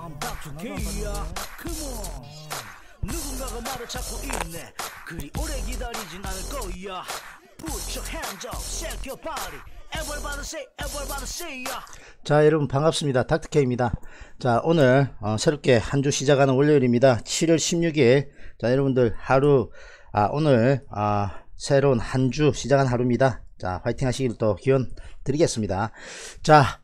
I'm b o u t to get ya Come on 누군가가 말을 찾고 있네 그리 오래 기다리진 않을 거야 Put your hands up, shake your body Everybody say, everybody say ya 자 여러분 반갑습니다 닥터케입니다 자 오늘 어, 새롭게 한 주 시작하는 월요일입니다 7월 16일 자 여러분들 하루 아 오늘 아 새로운 한 주 시작한 하루입니다 자 화이팅 하시길 또 기원 드리겠습니다 자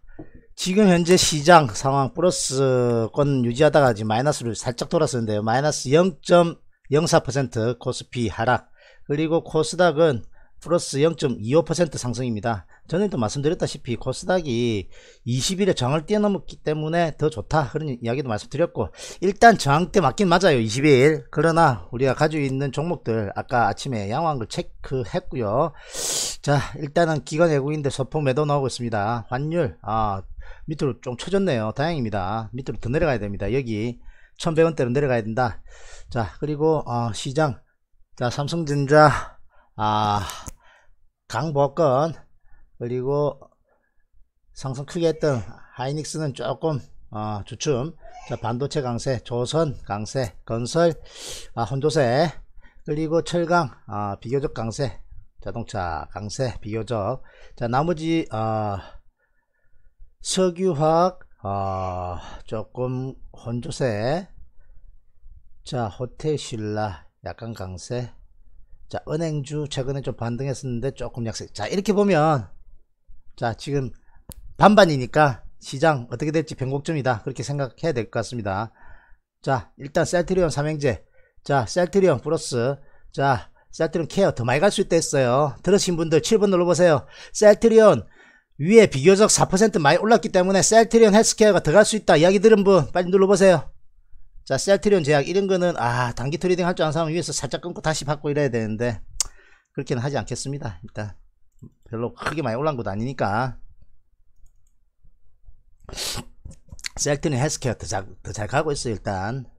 지금 현재 시장 상황 플러스권 유지하다가 지금 마이너스로 살짝 돌았었는데요. 마이너스 0.04% 코스피 하락 그리고 코스닥은 플러스 0.25% 상승입니다. 전에도 말씀드렸다시피 코스닥이 20일에 저항을 뛰어넘었기 때문에 더 좋다 그런 이야기도 말씀드렸고 일단 저항때 맞긴 맞아요 20일 그러나 우리가 가지고 있는 종목들 아까 아침에 양호한걸 체크했고요 자 일단은 기관 외국인들 소폭 매도 나오고 있습니다 환율 아 밑으로 좀 쳐졌네요 다행입니다 밑으로 더 내려가야 됩니다 여기 1100원대로 내려가야 된다 자 그리고 어, 시장 자 삼성전자 아 강보건 그리고 상승 크게 했던 하이닉스는 조금 어, 주춤 자 반도체 강세 조선 강세 건설 아, 혼조세 그리고 철강 아, 비교적 강세 자동차 강세 비교적 자 나머지 어, 석유화학 어, 조금 혼조세 자 호텔신라 약간 강세 자 은행주 최근에 좀 반등했었는데 조금 약세 자 이렇게 보면 자 지금 반반이니까 시장 어떻게 될지 변곡점이다 그렇게 생각해야 될 것 같습니다 자 일단 셀트리온 삼행제 자 셀트리온 플러스 자 셀트리온 케어 더 많이 갈 수 있다 했어요 들으신 분들 7번 눌러보세요 셀트리온 위에 비교적 4% 많이 올랐기 때문에 셀트리온 헬스케어가 들어갈 수 있다 이야기 들은 분 빨리 눌러보세요 자 셀트리온 제약 이런 거는 아 단기 트레이딩 할 줄 아는 사람 위에서 살짝 끊고 다시 받고 이래야 되는데 그렇게는 하지 않겠습니다 일단 별로 크게 많이 올란 것도 아니니까 셀트리온 헬스케어 더잘더잘 가고 있어요 일단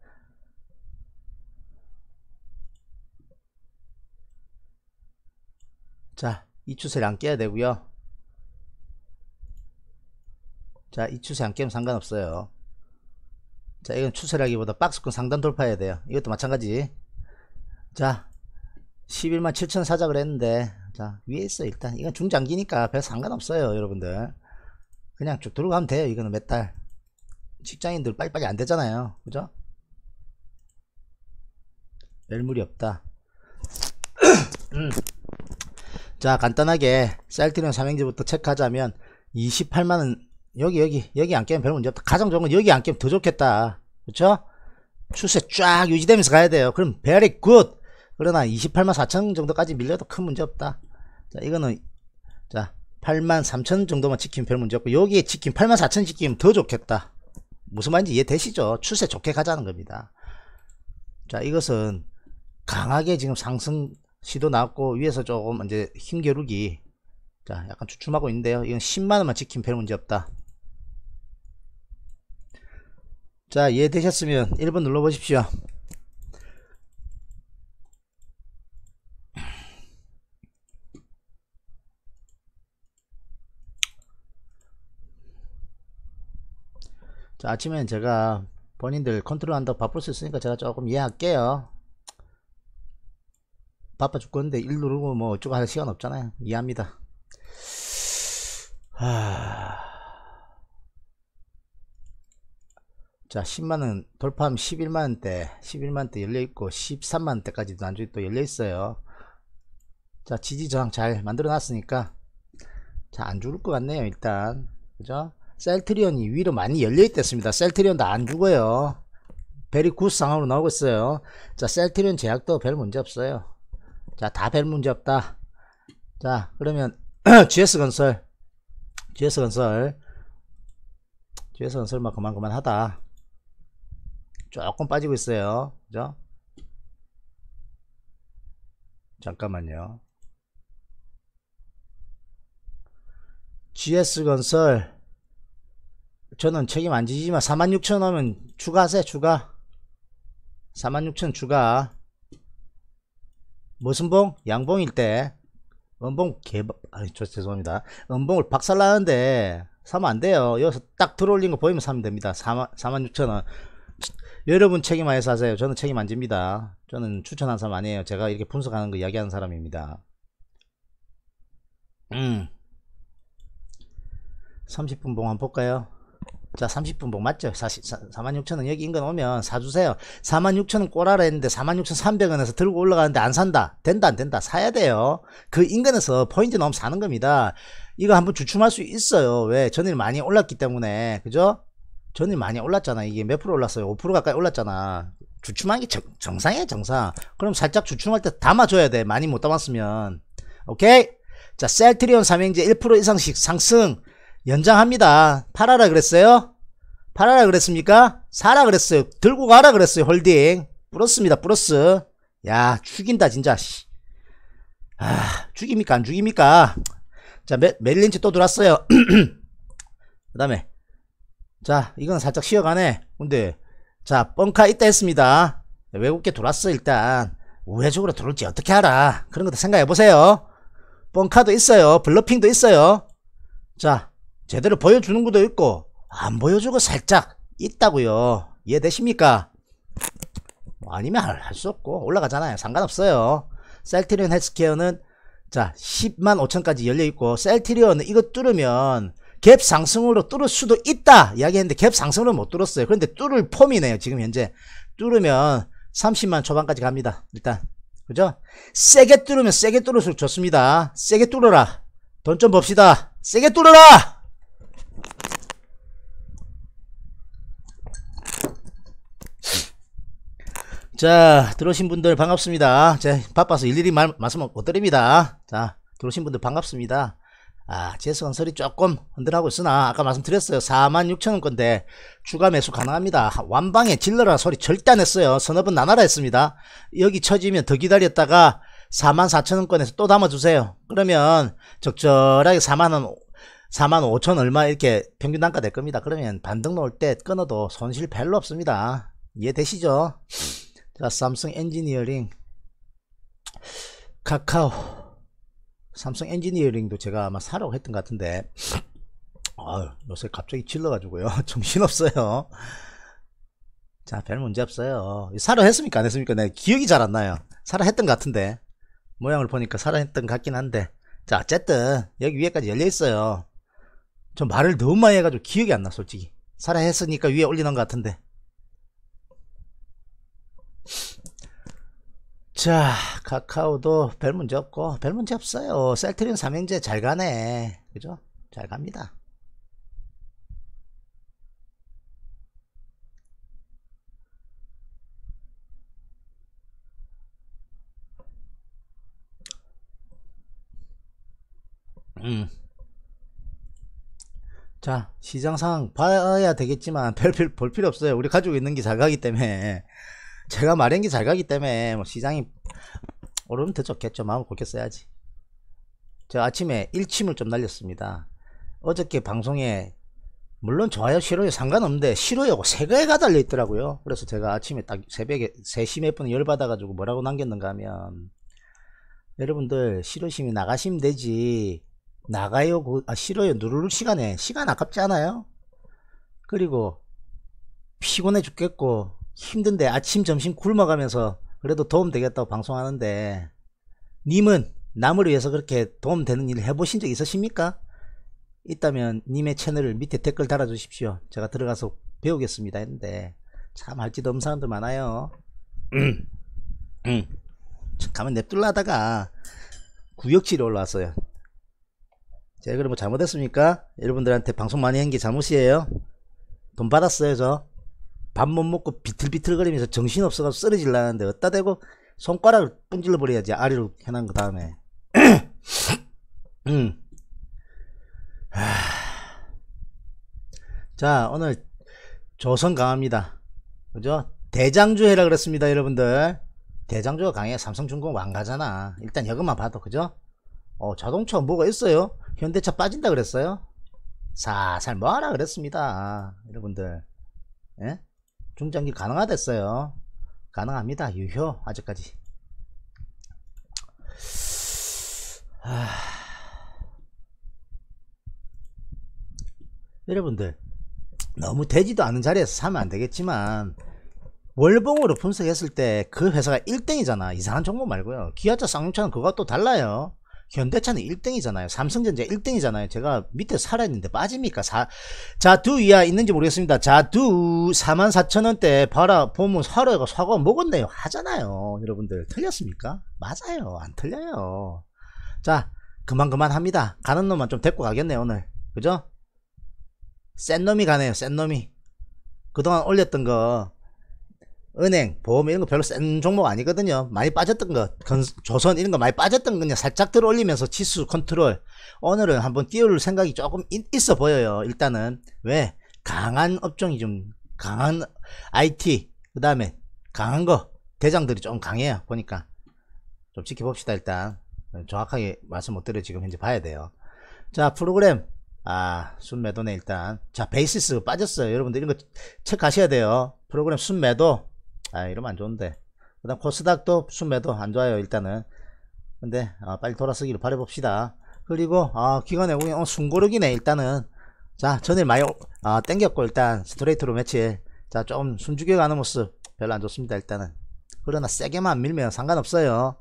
자이 추세를 안 깨야 되고요 자, 이 추세 안 깨면 상관없어요. 자, 이건 추세라기보다 박스권 상단 돌파해야 돼요. 이것도 마찬가지. 자, 11만 7천 사자 그랬는데, 자, 위에 있어, 일단. 이건 중장기니까 별 상관없어요, 여러분들. 그냥 쭉 들어가면 돼요, 이거는 몇 달. 직장인들 빨리빨리 안 되잖아요. 그죠? 열 물이 없다. 음. 자, 간단하게 셀트리온 삼행지부터 체크하자면, 28만원 여기 여기 여기 안 깨면 별 문제 없다 가장 좋은 건 여기 안 깨면 더 좋겠다 그쵸 추세 쫙 유지되면서 가야 돼요 그럼 very good 그러나 28만 4천 정도까지 밀려도 큰 문제 없다 자 이거는 자 8만 3천 정도만 지키면 별 문제 없고 여기에 지키면 8만 4천 지키면 더 좋겠다 무슨 말인지 이해되시죠 추세 좋게 가자는 겁니다 자 이것은 강하게 지금 상승 시도 나왔고 위에서 조금 이제 힘겨루기 자 약간 주춤하고 있는데요 이건 10만원만 지키면 별 문제 없다 자 이해되셨으면 1번 눌러보십시오 자 아침엔 제가 본인들 컨트롤한다고 바쁠 수 있으니까 제가 조금 이해할게요 바빠 죽겠는데 일 누르고 뭐 어쩌고 할 시간 없잖아요 이해합니다 하... 자 10만원 돌파하면 11만원대 11만원대 열려있고 13만원대까지도 나중에 또 열려있어요 자 지지 저항 잘 만들어 놨으니까 자 안 죽을 것 같네요 일단 그죠 셀트리온이 위로 많이 열려있댔습니다 셀트리온도 안 죽어요 베리 굿 상황으로 나오고 있어요 자 셀트리온 제약도 별 문제 없어요 자 다 별 문제 없다 자 그러면 GS건설 GS건설 GS건설만 그만 그만하다 조금 빠지고 있어요. 그죠? 잠깐만요. GS건설 저는 책임 안 지지만 46,000 하면 추가하세요 추가 46,000 추가 무슨 봉? 양봉일 때 은봉 개박 아니 저 죄송합니다 은봉을 박살나는데 사면 안 돼요 여기서 딱 들어올린 거 보이면 사면 됩니다 46,000원 여러분 책임 안에서 하세요. 저는 책임 안 집니다. 저는 추천한 사람 아니에요. 제가 이렇게 분석하는 거 이야기하는 사람입니다. 음. 30분 봉 한번 볼까요? 자 30분 봉 맞죠? 46,000원 여기 인근 오면 사주세요 46,000원 꼬라라 했는데 46,300원에서 들고 올라가는데 안 산다 된다 안 된다 사야 돼요 그 인근에서 포인트 넘으면 사는 겁니다 이거 한번 주춤할 수 있어요 왜? 전일 많이 올랐기 때문에 그죠? 전이 많이 올랐잖아. 이게 몇 프로 올랐어요? 5% 가까이 올랐잖아. 주춤한게 정, 상이야 정상. 그럼 살짝 주춤할 때 담아줘야 돼. 많이 못 담았으면. 오케이? 자, 셀트리온 삼행제 1% 이상씩 상승. 연장합니다. 팔아라 그랬어요? 팔아라 그랬습니까? 사라 그랬어요. 들고 가라 그랬어요. 홀딩. 플러스입니다. 플러스. 야, 죽인다, 진짜. 아, 죽입니까? 안 죽입니까? 자, 멜 메릴린치 또 들어왔어요. 그 다음에, 자 이건 살짝 쉬어가네 근데 자 뻥카 있다 했습니다 외국계 돌았어 일단 우회적으로 돌을지 어떻게 알아 그런 것도 생각해 보세요 뻥카도 있어요 블러핑도 있어요 자 제대로 보여주는 것도 있고 안 보여주고 살짝 있다고요 이해되십니까 뭐 아니면 할 수 없고 올라가잖아요 상관없어요 셀트리온 헬스케어는 자 10만 5천까지 열려있고 셀트리온은 이거 뚫으면 갭 상승으로 뚫을 수도 있다 이야기했는데 갭 상승으로 못 뚫었어요 그런데 뚫을 폼이네요 지금 현재 뚫으면 30만 초반까지 갑니다 일단 그죠 세게 뚫으면 세게 뚫을수록 좋습니다 세게 뚫어라 돈 좀 봅시다 세게 뚫어라 자 들어오신 분들 반갑습니다 제 바빠서 일일이 말, 말씀 못 드립니다 자 들어오신 분들 반갑습니다 아, 재선설이 조금 흔들하고 있으나 아까 말씀드렸어요. 46,000원건데 추가 매수 가능합니다. 완방에 질러라 소리 절대 안 했어요. 선업은 나나라 했습니다. 여기 쳐지면 더 기다렸다가 4 4 0 0 0원건에서또 담아주세요. 그러면 적절하게 4만원 4만 5천 얼마 이렇게 평균 단가 될 겁니다. 그러면 반등 나을때 끊어도 손실 별로 없습니다. 이해되시죠? 자, 삼성 엔지니어링, 카카오, 삼성 엔지니어링도 제가 아마 사라고 했던 것 같은데 아유, 요새 갑자기 질러가지고요 정신없어요 자 별 문제 없어요 사라 했습니까 안 했습니까 내 네, 기억이 잘 안 나요 사라 했던 것 같은데 모양을 보니까 사라 했던 것 같긴 한데 자 어쨌든 여기 위에까지 열려 있어요 저 말을 너무 많이 해가지고 기억이 안 나 솔직히 사라 했으니까 위에 올리는 것 같은데 자 카카오도 별 문제 없고 별 문제 없어요 셀트린온 삼행제 잘 가네 그죠 잘 갑니다 음. 자 시장 상 봐야 되겠지만 별필볼 필요 없어요 우리 가지고 있는 게 잘 가기 때문에 제가 마련기 잘 가기 때문에 뭐 시장이 오르면 더 좋겠죠. 마음을 곱게 써야지. 저 아침에 일침을 좀 날렸습니다. 어저께 방송에 물론 좋아요 싫어요 상관없는데 싫어요고 세 개가 달려 있더라고요. 그래서 제가 아침에 딱 새벽에 3시몇분 열받아가지고 뭐라고 남겼는가 하면 여러분들 싫으시면 나가시면 되지 나가요 그, 아 싫어요 누르는 시간에 시간 아깝지 않아요? 그리고 피곤해 죽겠고 힘든데 아침 점심 굶어가면서 그래도 도움 되겠다고 방송하는데 님은 남을 위해서 그렇게 도움 되는 일을 해보신 적 있으십니까? 있다면 님의 채널을 밑에 댓글 달아주십시오. 제가 들어가서 배우겠습니다 했는데 참 알지도 없는 사람들 많아요. 음, 음. 가만 냅둘라다가 구역질이 올라왔어요. 제가 그럼 뭐 잘못했습니까? 여러분들한테 방송 많이 한 게 잘못이에요? 돈 받았어요 저? 밥못 먹고 비틀비틀거리면서 정신없어가 쓰러질라는데 어따 대고 손가락을 뿜질러 버려야지 아래로 해놓은 그 다음에 음. 자 오늘 조선 강합니다 그죠 대장주 해라 그랬습니다 여러분들 대장주가 강해 삼성중공 왕가잖아 일단 여금만 봐도 그죠 어 자동차 뭐가 있어요 현대차 빠진다 그랬어요 살살 뭐하라 그랬습니다 여러분들 예? 중장기 가능하댔어요 가능합니다 유효 아직까지 하... 여러분들 너무 되지도 않은 자리에서 사면 안되겠지만 월봉으로 분석했을 때 그 회사가 1등이잖아 이상한 정보 말고요 기아차 쌍용차는 그것도 달라요 현대차는 1등이잖아요. 삼성전자 1등이잖아요. 제가 밑에 살아있는데 빠집니까? 사, 자두 이하 있는지 모르겠습니다. 자 두 44,000원대 봐라 보면 사료가 사과 먹었네요. 하잖아요. 여러분들 틀렸습니까? 맞아요. 안 틀려요. 자 그만 그만 합니다. 가는 놈만 좀 데리고 가겠네 오늘. 그죠? 센 놈이 가네요. 센 놈이. 그동안 올렸던 거 은행, 보험 이런 거 별로 센 종목 아니거든요. 많이 빠졌던 것, 조선 이런 거 많이 빠졌던 거냐 살짝 들어올리면서 지수 컨트롤. 오늘은 한번 띄울 생각이 조금 있어 보여요. 일단은 왜 강한 업종이 좀 강한 IT 그 다음에 강한 거 대장들이 좀 강해요. 보니까 좀 지켜봅시다 일단 정확하게 말씀 못 드려 지금 현재 봐야 돼요. 자 프로그램 아 순매도네 일단 자 베이시스 빠졌어요 여러분들 이런 거 체크하셔야 돼요 프로그램 순매도 아 이러면 안 좋은데 그다음 코스닥도 순매도 안 좋아요 일단은 근데 아, 빨리 돌아서기를 바래봅시다 그리고 아 기관에 오면 어, 숨고르기네 일단은 자 전일 많이 아, 땡겼고 일단 스트레이트로 매치 자좀 숨죽여 가는 모습 별로 안 좋습니다 일단은 그러나 세게만 밀면 상관없어요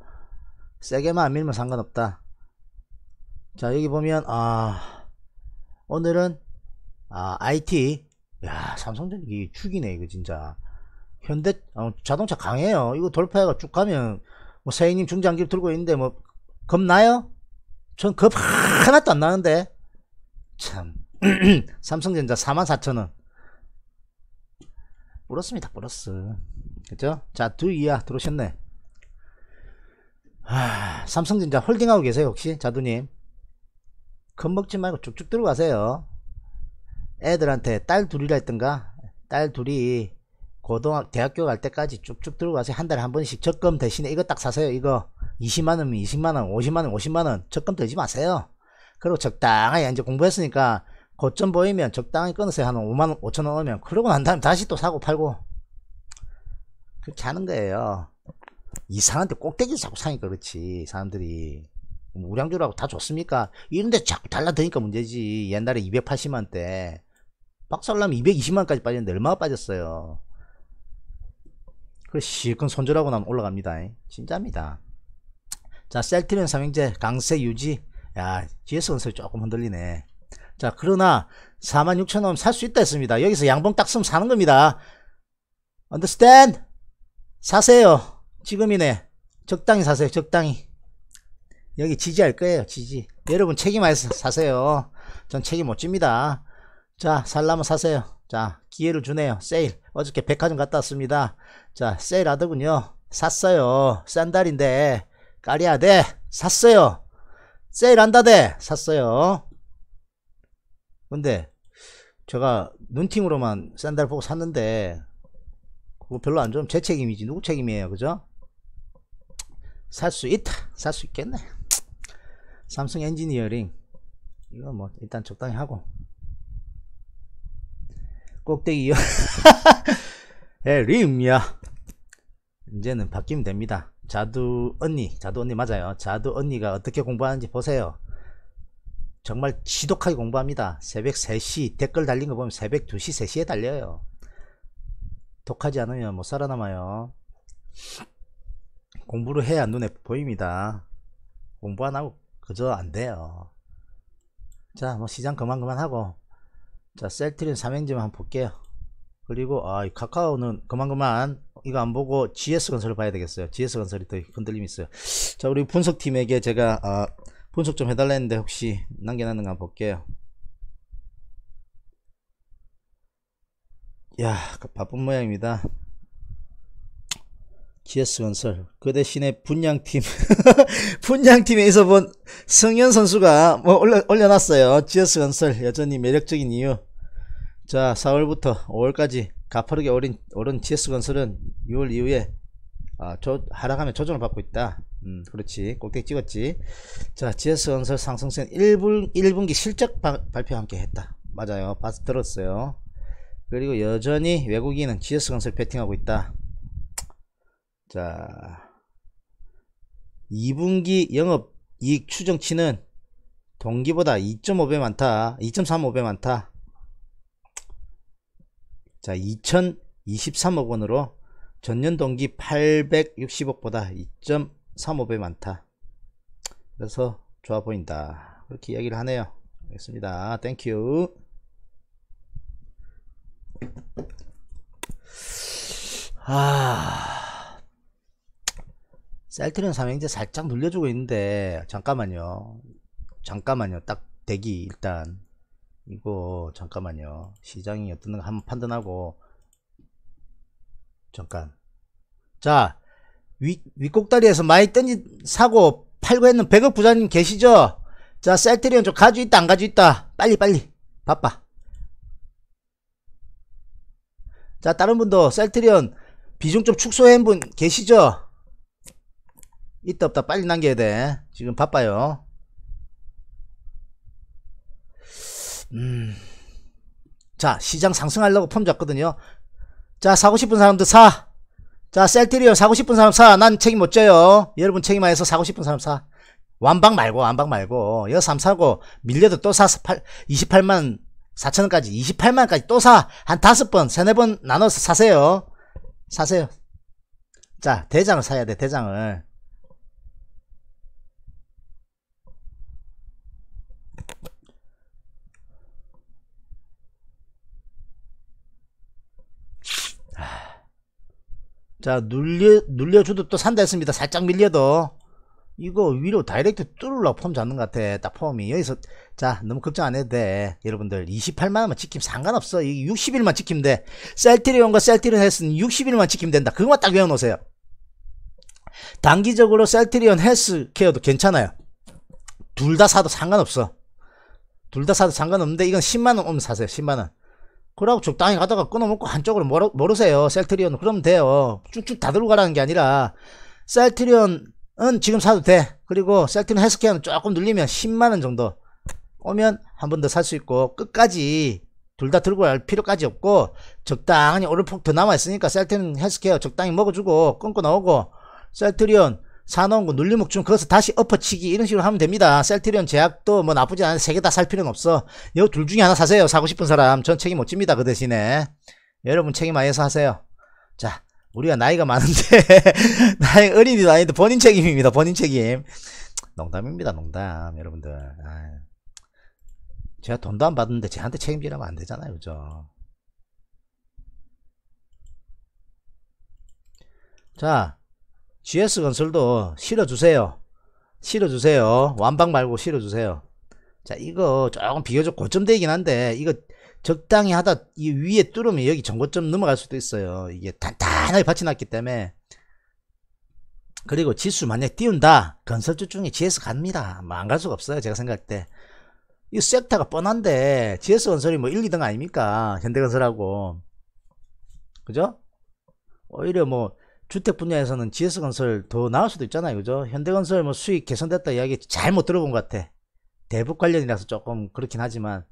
세게만 밀면 상관없다 자 여기 보면 아 오늘은 아 IT 야 삼성전기 축이네 이거 진짜 현대 어, 자동차 강해요. 이거 돌파해가 쭉 가면 뭐 세인님 중장기를 들고 있는데 뭐 겁나요? 전 겁 하나도 안 나는데 참 삼성전자 44,000원 플었습니다플었어 그죠? 자두 이하 들어오셨네 하, 삼성전자 홀딩하고 계세요 혹시 자두님 겁먹지 말고 쭉쭉 들어가세요 애들한테 딸 둘이라 했던가 딸 둘이 고등학 대학교 갈 때까지 쭉쭉 들어가서 한 달에 한 번씩 적금 대신에 이거 딱 사세요. 이거 20만 원이면 20만 원, 50만 원, 50만 원 적금 들지 마세요. 그리고 적당하게 이제 공부했으니까 고점 보이면 적당히 끊으세요. 한 5만 원, 5천 원 오면 그러고 난 다음에 다시 또 사고 팔고 그렇게 하는 거예요. 이상한데 꼭대기 를 자꾸 사니까 그렇지 사람들이 뭐 우량주라고 다 좋습니까? 이런데 자꾸 달라드니까 문제지. 옛날에 280만 때. 박살나면 220만까지 빠졌는데 얼마나 빠졌어요. 그래 실컷 손절하고 나면 올라갑니다 진짜입니다 자 셀트리온 삼형제 강세 유지 야 GS건설 조금 흔들리네 자 그러나 46,000원 살 수 있다 했습니다 여기서 양봉 딱 쓰면 사는 겁니다 언더스탠드 사세요 지금이네 적당히 사세요 적당히 여기 지지할 거예요 지지 여러분 책임해서 사세요 전 책임 못 집니다 자 살라면 사세요 자 기회를 주네요 세일 어저께 백화점 갔다 왔습니다. 자, 세일 하더군요. 샀어요. 샌달인데 까리아대, 네, 샀어요. 세일 한다대, 네, 샀어요. 근데, 제가 눈팅으로만 샌달 보고 샀는데, 그거 별로 안 좋으면 제 책임이지. 누구 책임이에요, 그죠? 살 수 있다. 살 수 있겠네. 삼성 엔지니어링. 이거 뭐, 일단 적당히 하고. 꼭대기요 에, 리 해림야 이제는 바뀌면 됩니다 자두 언니 자두 언니 맞아요 자두 언니가 어떻게 공부하는지 보세요 정말 지독하게 공부합니다 새벽 3시 댓글 달린 거 보면 새벽 2시 3시에 달려요 독하지 않으면 못 살아남아요 공부를 해야 눈에 보입니다 공부 안 하고 그저 안 돼요 자뭐 시장 그만 그만 하고 자 셀트린 삼행지만 한번 볼게요 그리고 아 카카오는 그만 그만 이거 안 보고 GS건설을 봐야 되겠어요 GS건설이 더 흔들림이 있어요 자 우리 분석팀에게 제가 아, 분석 좀 해달라 했는데 혹시 남겨놨는가 한번 볼게요 야 그 바쁜 모양입니다 GS 건설 그 대신에 분양팀 분양팀에서 본성현 선수가 뭐 올려, 올려놨어요 GS 건설 여전히 매력적인 이유 자 4월부터 5월까지 가파르게 오른, 오른 GS 건설은 6월 이후에 아, 저, 하락하면 조정을 받고 있다 음, 그렇지 꼭대기 찍었지 자 GS 건설 상승세는 1분, 1분기 실적 바, 발표 함께 했다 맞아요 봤 들었어요 그리고 여전히 외국인은 GS 건설 베팅하고 있다 자 2분기 영업이익 추정치는 동기보다 2.5배 많다 2.35배 많다 자 2023억원으로 전년 동기 860억보다 2.35배 많다 그래서 좋아 보인다 그렇게 이야기를 하네요 알겠습니다 땡큐 아... 셀트리온 삼행제 살짝 눌려주고 있는데 잠깐만요 잠깐만요 딱 대기 일단 이거 잠깐만요 시장이 어떤가 한번 판단하고 잠깐 자 위, 윗곡다리에서 많이 던지 사고 팔고 했는 1 0억 부자님 계시죠 자 셀트리온 좀 가지고 있다 안 가지고 있다 빨리 빨리 바빠 자 다른 분도 셀트리온 비중 좀 축소한 해분 계시죠 이다 없다 빨리 남겨야 돼 지금 바빠요 음. 자 시장 상승하려고 폼 잡거든요 자 사고 싶은 사람들 사자 셀트리온 사고 싶은 사람 사난 책임 못 져요 여러분 책임안여서 사고 싶은 사람 사 완박 말고 완박 말고 여삼 사고 밀려도 또사 28만 4천원까지 28만원까지 또 사 한 다섯 번 세네 번 나눠서 사세요 사세요 자 대장을 사야 돼 대장을 자 눌려 눌려줘도 또 산다 했습니다 살짝 밀려도 이거 위로 다이렉트 뚫으려 폼 잡는 것 같아 딱 폼이 여기서 자 너무 걱정 안 해도 돼 여러분들 28만원만 지킴 상관없어 60일만 지킴 돼 셀트리온과 셀트리온 헬스는 60일만 지면 된다 그것만 딱 외워놓으세요 단기적으로 셀트리온 헬스 케어도 괜찮아요 둘 다 사도 상관없어 둘 다 사도 상관없는데 이건 10만원 오면 사세요 10만원 그러고 적당히 가다가 끊어먹고 한쪽으로 멀어, 모르세요 셀트리온 그럼 돼요 쭉쭉 다 들고 가라는 게 아니라 셀트리온은 지금 사도 돼 그리고 셀트리온 헬스케어는 조금 늘리면 10만원 정도 오면 한 번 더 살 수 있고 끝까지 둘 다 들고 갈 필요까지 없고 적당히 오를폭 더 남아있으니까 셀트리온 헬스케어 적당히 먹어주고 끊고 나오고 셀트리온 사놓은 거 눌림목 좀 그것을 다시 엎어치기 이런 식으로 하면 됩니다. 셀트리온 제약도 뭐 나쁘지 않은데 세개 다 살 필요는 없어. 요 둘 중에 하나 사세요. 사고 싶은 사람 전 책임 못 집니다. 그 대신에 여러분 책임 아예서 하세요. 자 우리가 나이가 많은데 나이 어린이도 아닌데 본인 책임입니다. 본인 책임. 농담입니다. 농담 여러분들. 아유. 제가 돈도 안 받는데 제한테 책임지라면 안 되잖아요. 그죠? 자 GS건설도 실어주세요. 실어주세요. 완박 말고 실어주세요. 자 이거 조금 비교적 고점되긴 한데 이거 적당히 하다 이 위에 뚫으면 여기 전고점 넘어갈 수도 있어요. 이게 단단하게 받쳐놨기 때문에 그리고 지수 만약 띄운다 건설주 중에 GS 갑니다. 뭐안갈 수가 없어요. 제가 생각할 때. 이 섹터가 뻔한데 GS건설이 뭐 1, 2등 아닙니까? 현대건설하고 그죠? 오히려 뭐 주택 분야에서는 GS건설 더 나을 수도 있잖아요. 그죠? 현대건설 뭐 수익 개선됐다 이야기 잘 못 들어본 것 같아. 대북 관련이라서 조금 그렇긴 하지만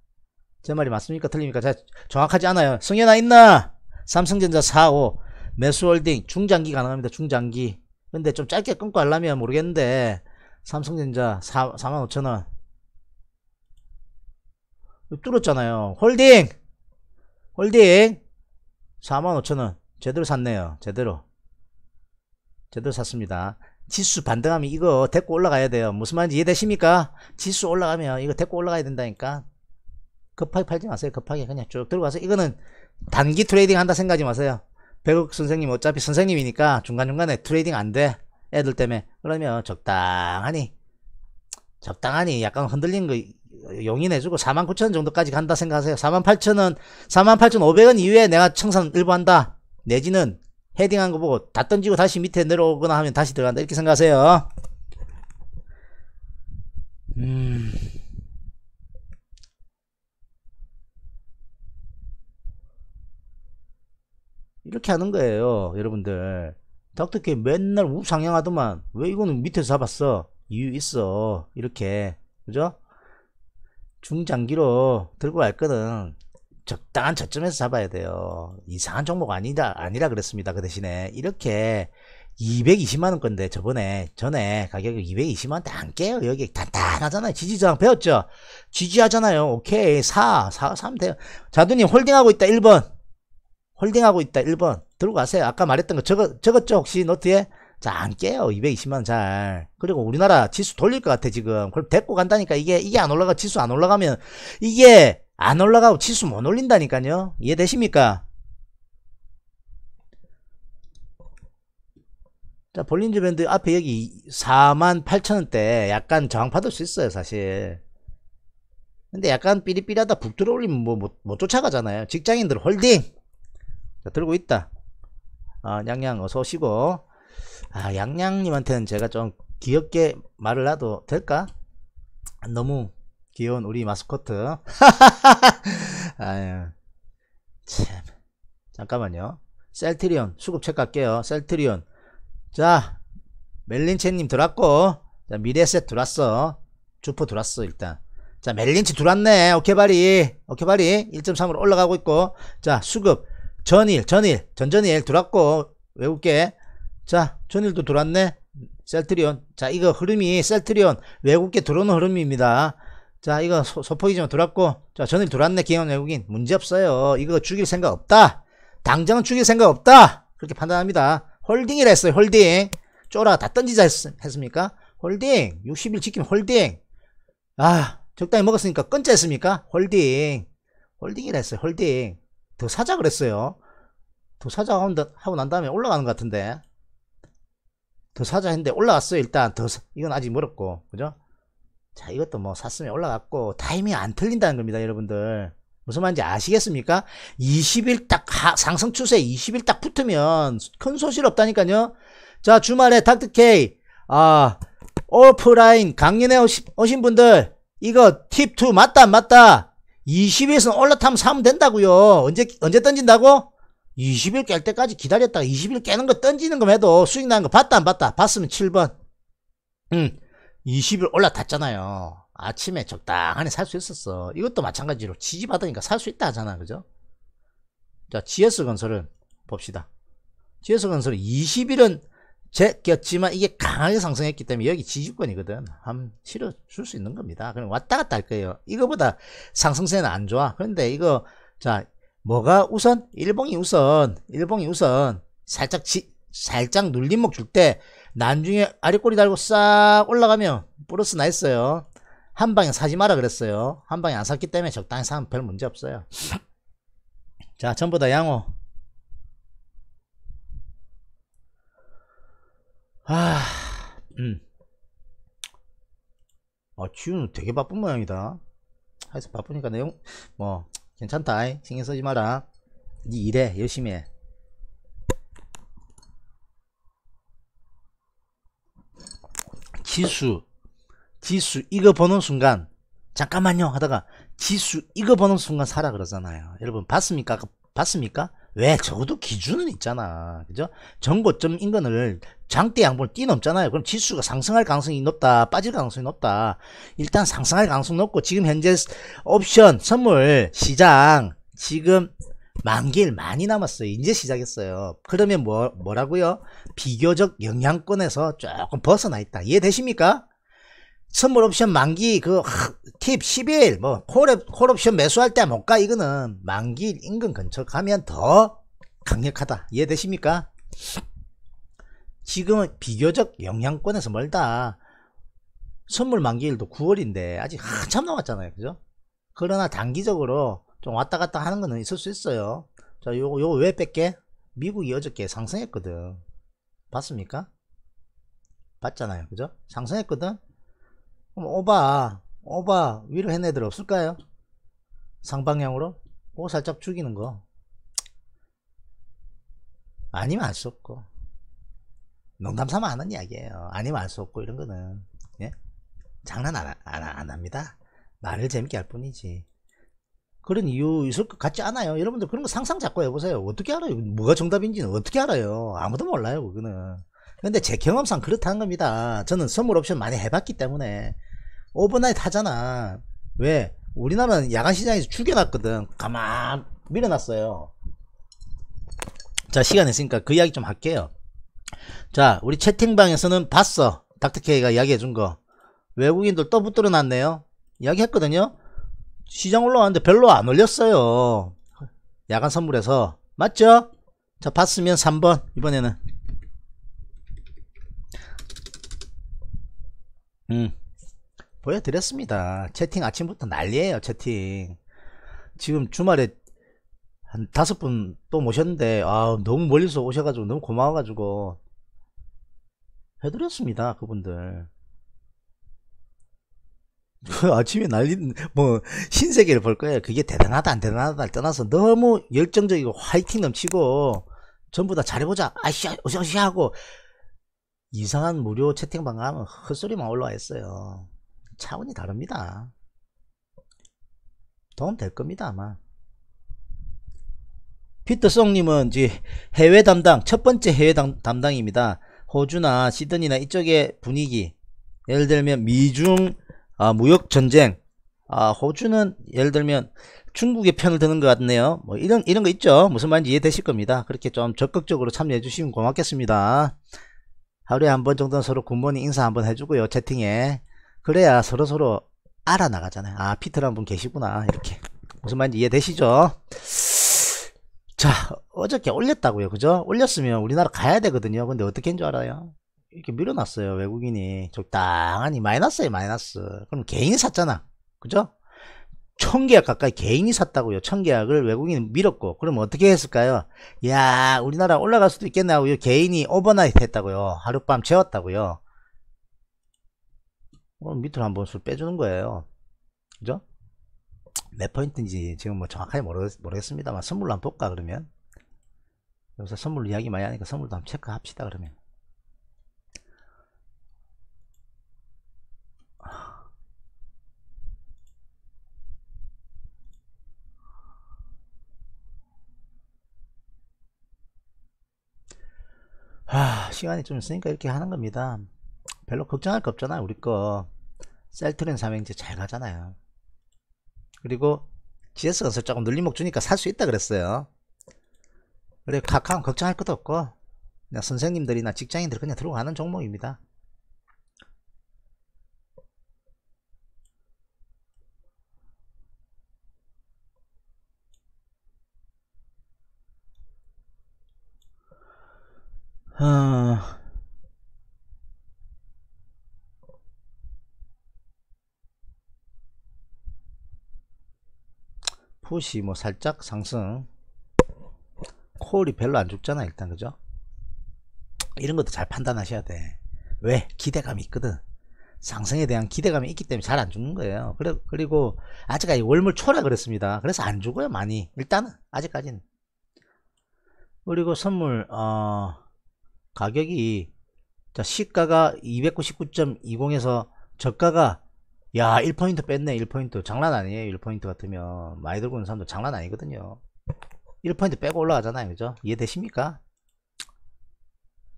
제 말이 맞습니까? 틀립니까? 잘 정확하지 않아요. 승현아 있나? 삼성전자 4호 매수홀딩 중장기 가능합니다. 중장기. 근데 좀 짧게 끊고 하려면 모르겠는데 삼성전자 4, 4만 5천원 뚫었잖아요. 홀딩! 홀딩! 4만 5천원 제대로 샀네요. 제대로. 제대로 샀습니다. 지수 반등하면 이거 데리고 올라가야 돼요. 무슨 말인지 이해되십니까? 지수 올라가면 이거 데리고 올라가야 된다니까. 급하게 팔지 마세요. 급하게 그냥 쭉 들어가서 이거는 단기 트레이딩 한다 생각하지 마세요. 배국 선생님 어차피 선생님이니까 중간중간에 트레이딩 안 돼. 애들 때문에. 그러면 적당하니 적당하니 약간 흔들린 거 용인해주고 49,000원 정도까지 간다 생각하세요. 48,000원, 48,500원 이후에 내가 청산 일부 한다. 내지는 헤딩한 거 보고 다 던지고 다시 밑에 내려오거나 하면 다시 들어간다 이렇게 생각하세요 음... 이렇게 하는 거예요 여러분들 닥터케 맨날 우상향하더만 왜 이거는 밑에서 잡았어 이유 있어 이렇게 그죠 중장기로 들고 갈 거는 적당한 저점에서 잡아야 돼요. 이상한 종목 아니다, 아니라 그랬습니다. 그 대신에 이렇게 220만원 건데 저번에 전에 가격이 220만원 안 깨요 여기 단단하잖아요 지지저항 배웠죠 지지하잖아요 오케이 4 4 3 돼요 자두님 홀딩하고 있다 1번 홀딩하고 있다 1번 들어가세요 아까 말했던 거 적어, 적었죠 혹시 노트에 자 안 깨요 220만원 잘 그리고 우리나라 지수 돌릴 것 같아 지금 그럼 데리고 간다니까 이게 이게 안 올라가 지수 안 올라가면 이게 안 올라가고 치수 못 올린다니까요 이해되십니까 자 볼린저 밴드 앞에 여기 48,000원대 약간 저항받을 수 있어요 사실 근데 약간 삐리삐리하다 북 들어올리면 뭐, 못, 뭐, 못 쫓아가잖아요 직장인들 홀딩 자, 들고 있다 아, 양양 어서 오시고 아 양양님한테는 제가 좀 귀엽게 말을 해도 될까? 너무 귀여운 우리 마스코트 아유 참 잠깐만요 셀트리온 수급체크할게요 셀트리온 자 멜린체님 들어고자 미래셋 들어어 주포 들어어 일단 자멜린체들어네 오케바리 오케바리 1.3으로 올라가고 있고 자 수급 전일 전일 전전일 들었고 외국계 자 전일도 들었네 셀트리온 자 이거 흐름이 셀트리온 외국계 들어오는 흐름입니다 자 이거 소, 포이지만 돌았고 자 전일 돌았네 기형 외국인 문제없어요 이거 죽일 생각 없다 당장 죽일 생각 없다 그렇게 판단합니다 홀딩이라 했어요 홀딩 쫄아 다 던지자 했, 했습니까 홀딩 60일 지키면 홀딩 아 적당히 먹었으니까 끊자 했습니까 홀딩 홀딩이라 했어요 홀딩 더 사자 그랬어요 더 사자 하고 난 다음에 올라가는 것 같은데 더 사자 했는데 올라왔어요 일단 더 사, 이건 아직 멀었고 그죠 자 이것도 뭐 샀으면 올라갔고 타이밍 안 틀린다는 겁니다 여러분들 무슨 말인지 아시겠습니까 20일 딱 하, 상승 추세 20일 딱 붙으면 큰 소실 없다니까요 자 주말에 닥터케이 아 오프라인 강연에 오시, 오신 분들 이거 팁2 맞다 맞다 20일에서 올라타면 사면 된다고요 언제 언제 던진다고 20일 깰 때까지 기다렸다가 20일 깨는 거 던지는 거 해도 수익 나는 거 봤다 안 봤다 봤으면 7번 응 음. 20일 올라탔잖아요. 아침에 적당하게 살 수 있었어. 이것도 마찬가지로 지지 받으니까 살 수 있다 하잖아. 그죠? 자, GS 건설은 봅시다. GS 건설은 20일은 제꼈지만 이게 강하게 상승했기 때문에 여기 지지권이거든. 한번 실어 줄수 있는 겁니다. 그럼 왔다 갔다 할 거예요. 이거보다 상승세는 안 좋아. 그런데 이거 자, 뭐가 우선? 일봉이 우선. 일봉이 우선 살짝 지, 살짝 눌림목 줄때 난중에 아랫꼬리 달고 싹 올라가면 플러스 나 있어요. 한 방에 사지 마라 그랬어요. 한 방에 안 샀기 때문에 적당히 사면 별 문제 없어요. 자, 전부 다 양호. 아, 음. 아, 지는 되게 바쁜 모양이다. 하여튼 바쁘니까 내용, 뭐, 괜찮다. 신경 쓰지 마라. 니 네 일해. 열심히 해. 지수, 지수 이거 보는 순간 잠깐만요 하다가 지수 이거 보는 순간 사라 그러잖아요. 여러분 봤습니까? 그 봤습니까? 왜 적어도 기준은 있잖아. 그죠? 전고점 인근을 장대 양봉을 뛰넘잖아요. 그럼 지수가 상승할 가능성이 높다. 빠질 가능성이 높다. 일단 상승할 가능성이 높고 지금 현재 옵션 선물 시장 지금 만기일 많이 남았어요. 이제 시작했어요. 그러면 뭐, 뭐라고요? 비교적 영향권에서 조금 벗어나 있다. 이해되십니까? 선물 옵션 만기 그팁 10일 뭐 콜옵, 콜옵션 매수할 때못가 이거는 만기 일 인근 근처 가면 더 강력하다 이해되십니까? 지금은 비교적 영향권에서 멀다 선물 만기일도 9월인데 아직 한참 남았잖아요 그죠? 그러나 단기적으로 좀 왔다 갔다 하는 거는 있을 수 있어요. 자, 요거, 요왜 뺄게? 미국이 어저께 상승했거든. 봤습니까? 봤잖아요. 그죠? 상승했거든? 그럼 오바, 오바, 위로 해내들 없을까요? 상방향으로? 그거 살짝 죽이는 거. 아니면 알 수 없고. 농담 삼아 하는 이야기예요. 아니면 알 수 없고, 이런 거는. 예? 장난 안, 안, 안 합니다. 말을 재밌게 할 뿐이지. 그런 이유 있을 것 같지 않아요 여러분들 그런 거 상상 자꾸 해보세요 어떻게 알아요 뭐가 정답인지는 어떻게 알아요 아무도 몰라요 그거는 근데 제 경험상 그렇다는 겁니다 저는 선물 옵션 많이 해봤기 때문에 오버나잇 하잖아 왜 우리나라는 야간시장에서 죽여놨거든 가만 밀어놨어요 자 시간 있으니까 그 이야기 좀 할게요 자 우리 채팅방에서는 봤어 닥터케이가 이야기해준 거 외국인들 또 붙들어놨네요 이야기했거든요 시장 올라왔는데 별로 안 올렸어요. 야간 선물에서. 맞죠? 자, 봤으면 3번, 이번에는. 음. 보여드렸습니다. 채팅 아침부터 난리에요 채팅. 지금 주말에 한 다섯 분 또 모셨는데, 아, 너무 멀리서 오셔가지고, 너무 고마워가지고, 해드렸습니다, 그분들. 그 아침에 난리, 뭐 신세계를 볼 거예요. 그게 대단하다 안 대단하다를 떠나서 너무 열정적이고 화이팅 넘치고 전부 다 잘해보자 아시아 오시아시 하고 이상한 무료 채팅방 가면 헛소리만 올라와 있어요. 차원이 다릅니다. 도움 될 겁니다 아마. 피터송님은 이제 해외 담당 첫 번째 해외 담, 담당입니다. 호주나 시드니나 이쪽의 분위기 예를 들면 미중 아, 무역 전쟁. 아, 호주는 예를 들면 중국의 편을 드는 것 같네요. 뭐 이런 이런 거 있죠. 무슨 말인지 이해되실 겁니다. 그렇게 좀 적극적으로 참여해 주시면 고맙겠습니다. 하루에 한 번 정도는 서로 굿모닝 인사 한 번 해주고요. 채팅에 그래야 서로 서로 알아 나가잖아요. 아 피트라는 분 계시구나 이렇게 무슨 말인지 이해되시죠? 자 어저께 올렸다고요, 그죠? 올렸으면 우리나라 가야 되거든요. 근데 어떻게 한줄 알아요? 이렇게 밀어놨어요 외국인이 적당하니 마이너스에 마이너스 그럼 개인이 샀잖아 그죠? 천계약 가까이 개인이 샀다고요 천계약을 외국인이 밀었고 그럼 어떻게 했을까요? 야 우리나라 올라갈 수도 있겠나 하고요 개인이 오버나이트 했다고요 하룻밤 재웠다고요 그럼 밑으로 한번 술 빼주는 거예요 그죠? 몇 포인트인지 지금 뭐 정확하게 모르, 모르겠습니다만 선물로 한번 볼까 그러면 여기서 선물 이야기 많이 하니까 선물도 한번 체크합시다 그러면 하, 아, 시간이 좀 있으니까 이렇게 하는 겁니다. 별로 걱정할 거 없잖아요. 우리 거 셀트린 삼행제 잘 가잖아요. 그리고 GS 건설 조금 눌림목 주니까 살 수 있다 그랬어요. 그래 각카면 걱정할 것도 없고 그냥 선생님들이나 직장인들 그냥 들어가는 종목입니다. 아... 어. 푸시 뭐 살짝 상승 콜이 별로 안 죽잖아 일단 그죠 이런 것도 잘 판단하셔야 돼 왜? 기대감이 있거든 상승에 대한 기대감이 있기 때문에 잘 안 죽는 거예요 그래, 그리고 아직까지 월물 초라 그랬습니다 그래서 안 죽어요 많이 일단은 아직까지는 그리고 선물 어 가격이 자 시가가 299.20에서 저가가 야 1포인트 뺐네 1포인트 장난 아니에요 1포인트 같으면 많이 들고 있는 사람도 장난 아니거든요 1포인트 빼고 올라가잖아요 그죠 이해되십니까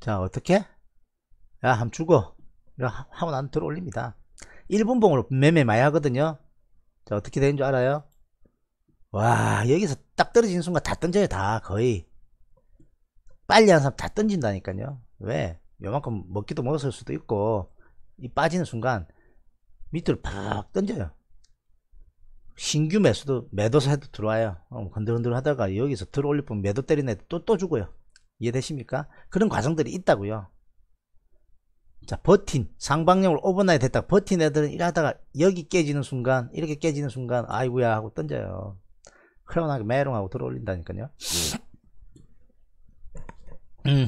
자 어떻게 야 한번 주고 하고 난 들어 올립니다 1분봉으로 매매 많이 하거든요 자 어떻게 되는 줄 알아요 와 여기서 딱 떨어지는 순간 다 던져요 다 거의 빨리 하는 사람 다 던진다니까요. 왜? 요만큼 먹기도 먹었을 수도 있고 이 빠지는 순간 밑으로 팍 던져요. 신규 매수도 매도서 해도 들어와요. 어, 건들건들 하다가 여기서 들어올릴 뿐 매도 때리는 애도 또, 또 죽어요. 이해되십니까? 그런 과정들이 있다고요. 자 버틴 상방향으로 오버나이 됐다 버틴 애들은 일하다가 여기 깨지는 순간 이렇게 깨지는 순간 아이구야 하고 던져요. 크로온하게 메롱하고 들어올린다니까요. 예. 음.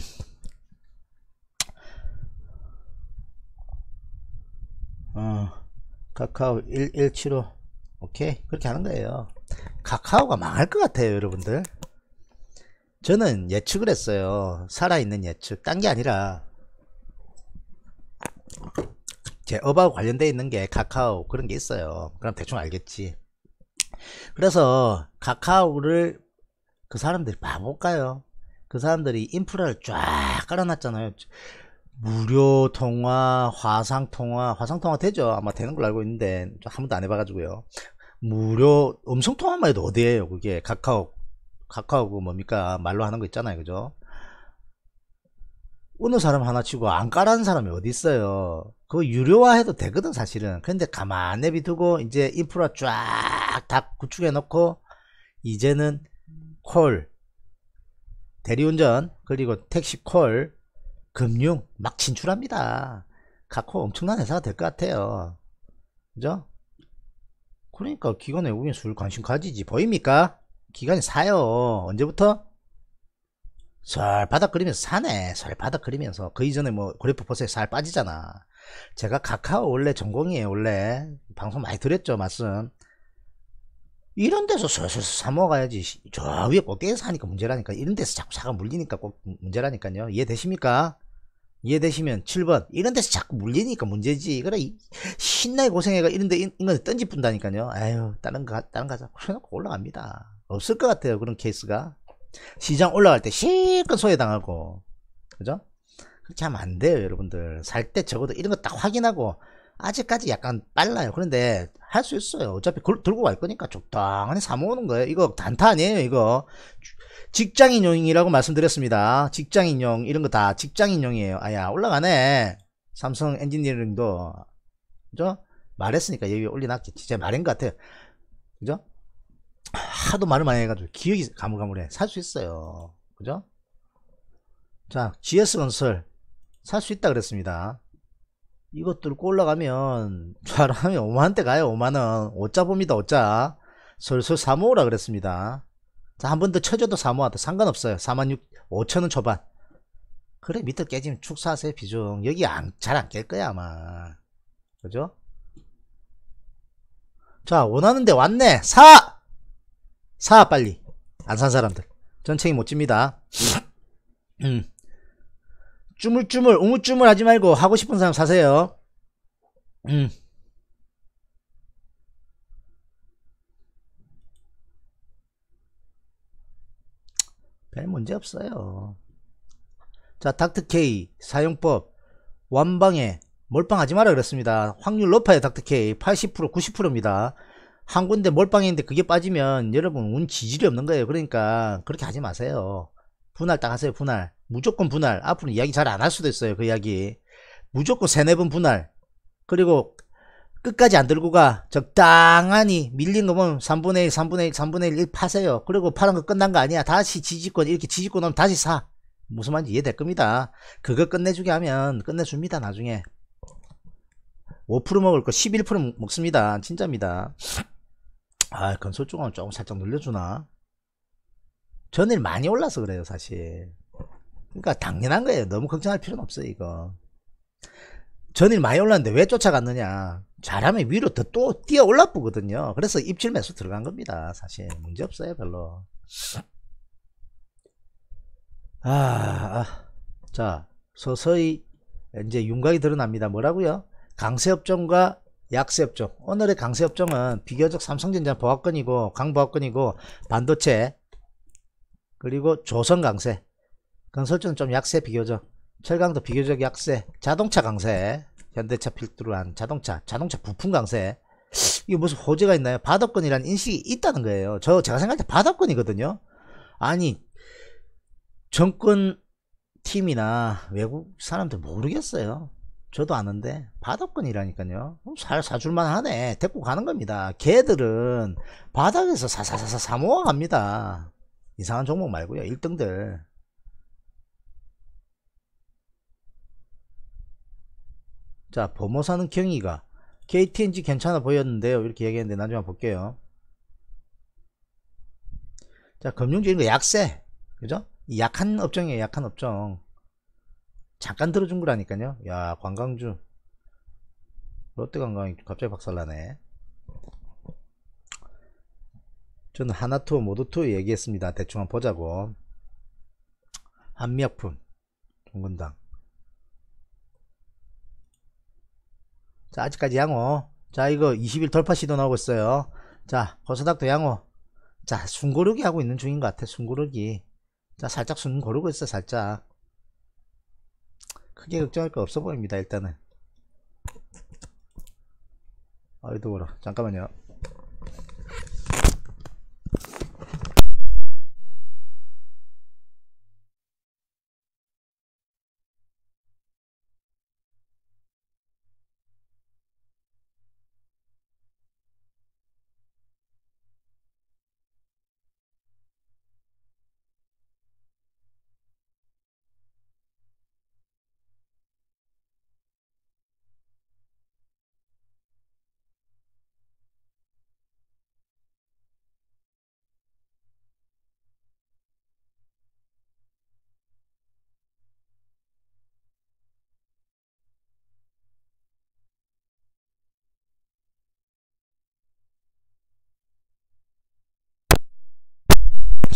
어, 카카오 1175 오케이 그렇게 하는 거예요 카카오가 망할 것 같아요 여러분들 저는 예측을 했어요 살아있는 예측 딴 게 아니라 제 업하고 관련되어 있는 게 카카오 그런 게 있어요 그럼 대충 알겠지 그래서 카카오를 그 사람들이 봐볼까요 그 사람들이 인프라를 쫙 깔아놨잖아요. 무료 통화, 화상 통화, 화상 통화 되죠? 아마 되는 걸로 알고 있는데 한 번도 안 해봐가지고요. 무료 음성 통화만 해도 어디에요? 그게 카카오, 카카오 뭡니까 말로 하는 거 있잖아요, 그죠? 어느 사람 하나 치고 안 깔아는 사람이 어디 있어요? 그거 유료화해도 되거든 사실은. 근데 가만 내비두고 이제 인프라 쫙 다 구축해놓고 이제는 콜, 대리운전 그리고 택시콜 금융 막 진출합니다 각호 엄청난 회사가 될 것 같아요 그죠? 그러니까 기관 외국인 술 관심 가지지 보입니까? 기관이 사요 언제부터? 살 바닥 그리면서 사네 살 바닥 그리면서 그 이전에 뭐 그래프 보스에살 빠지잖아 제가 카카오 원래 전공이에요 원래 방송 많이 드렸죠 말씀 이런 데서 슬슬 사먹어야지 저 위에 꼭대에서 하니까 문제라니까 이런 데서 자꾸 사가 물리니까 꼭 문제라니까요 이해되십니까? 이해되시면 7번 이런 데서 자꾸 물리니까 문제지 그래 신나게 고생해가 이런 데 이건 던지 뿐다니까요 아유 다른 거 다른 가자 해놓고 올라갑니다 없을 것 같아요 그런 케이스가 시장 올라갈 때 실컷 소외당하고 그죠? 그렇게 하면 안 돼요 여러분들 살 때 적어도 이런 거 딱 확인하고 아직까지 약간 빨라요. 그런데 할 수 있어요. 어차피 걸, 그, 들고 갈 거니까 적당히 사모으는 거예요. 이거 단타 아니에요, 이거. 직장인용이라고 말씀드렸습니다. 직장인용, 이런 거 다 직장인용이에요. 아야, 올라가네. 삼성 엔지니어링도. 그죠? 말했으니까 여기 올려놨지. 진짜 말인 것 같아요. 그죠? 하도 말을 많이 해가지고 기억이 가물가물해. 살 수 있어요. 그죠? 자, GS건설. 살 수 있다 그랬습니다. 이것 들고 올라가면 사람이 5만원대 가요 5만원 오자 봅니다 오자 솔솔 사모으라 그랬습니다 자한 번 더 쳐줘도 사모하다 상관없어요 4만 6 5천원 초반 그래 밑에 깨지면 축사세 비중 여기 잘안 깰 거야 아마 그죠 자 원하는데 왔네 사! 사 빨리 안 산 사람들 전체이 못 집니다 음. 음. 쭈물쭈물 우물쭈물 하지 말고 하고 싶은 사람 사세요 음. 별 문제 없어요 자 닥터K 사용법 완방에 몰빵하지 마라 그랬습니다 확률 높아요 닥터K 80% 90%입니다 한 군데 몰빵했는데 그게 빠지면 여러분 운 지질이 없는 거예요 그러니까 그렇게 하지 마세요 분할 딱 하세요 분할 무조건 분할 앞으로 이야기 잘 안 할 수도 있어요 그 이야기 무조건 세네 번 분할 그리고 끝까지 안 들고 가 적당하니 밀린 거면 3분의 1 3분의 1 3분의 1 파세요 그리고 파는 거 끝난 거 아니야 다시 지지권 이렇게 지지권 하면 다시 사 무슨 말인지 이해될 겁니다 그거 끝내주게 하면 끝내줍니다 나중에 5% 먹을 거 11% 먹습니다 진짜입니다 아 건설 쪽은 조금 살짝 늘려주나 전일 많이 올라서 그래요 사실 그러니까 당연한 거예요. 너무 걱정할 필요는 없어요, 이거. 전일 많이 올랐는데 왜 쫓아갔느냐. 잘하면 위로 더 또 뛰어 올라쁘거든요. 그래서 입질 매수 들어간 겁니다. 사실 문제 없어요, 별로. 아, 아. 자, 서서히 이제 윤곽이 드러납니다. 뭐라고요? 강세업종과 약세업종. 오늘의 강세업종은 비교적 삼성전자 보합권이고 강보합권이고 반도체 그리고 조선강세 건설주는 좀 약세 비교적 철강도 비교적 약세 자동차 강세 현대차 필두로 한 자동차 자동차 부품 강세 이게 무슨 호재가 있나요 바닥권이란 인식이 있다는 거예요 저 제가 생각할 때 바닥권이거든요 아니 정권 팀이나 외국 사람들 모르겠어요 저도 아는데 바닥권이라니까요 살 사줄만 하네 데리고 가는 겁니다 개들은 바닥에서 사사사사 사모아 갑니다 이상한 종목 말고요 1등들 자 범어사는 경이가 KTNG 괜찮아 보였는데요 이렇게 얘기했는데 나중에 볼게요 자 금융주의는 약세 그죠 약한 업종이에요 약한 업종 잠깐 들어준 거라니까요 야 관광주 롯데관광이 갑자기 박살나네 저는 하나투어 모두투어 얘기했습니다 대충 한번 보자고 한미약품 종근당 자 아직까지 양호 자 이거 20일 돌파 시도 나오고 있어요 자 버스닥도 양호 자 숨고르기 하고 있는 중인 것 같아 숨고르기 자 살짝 숨 고르고 있어 살짝 크게 걱정할 거 없어 보입니다 일단은 아이도 뭐라 잠깐만요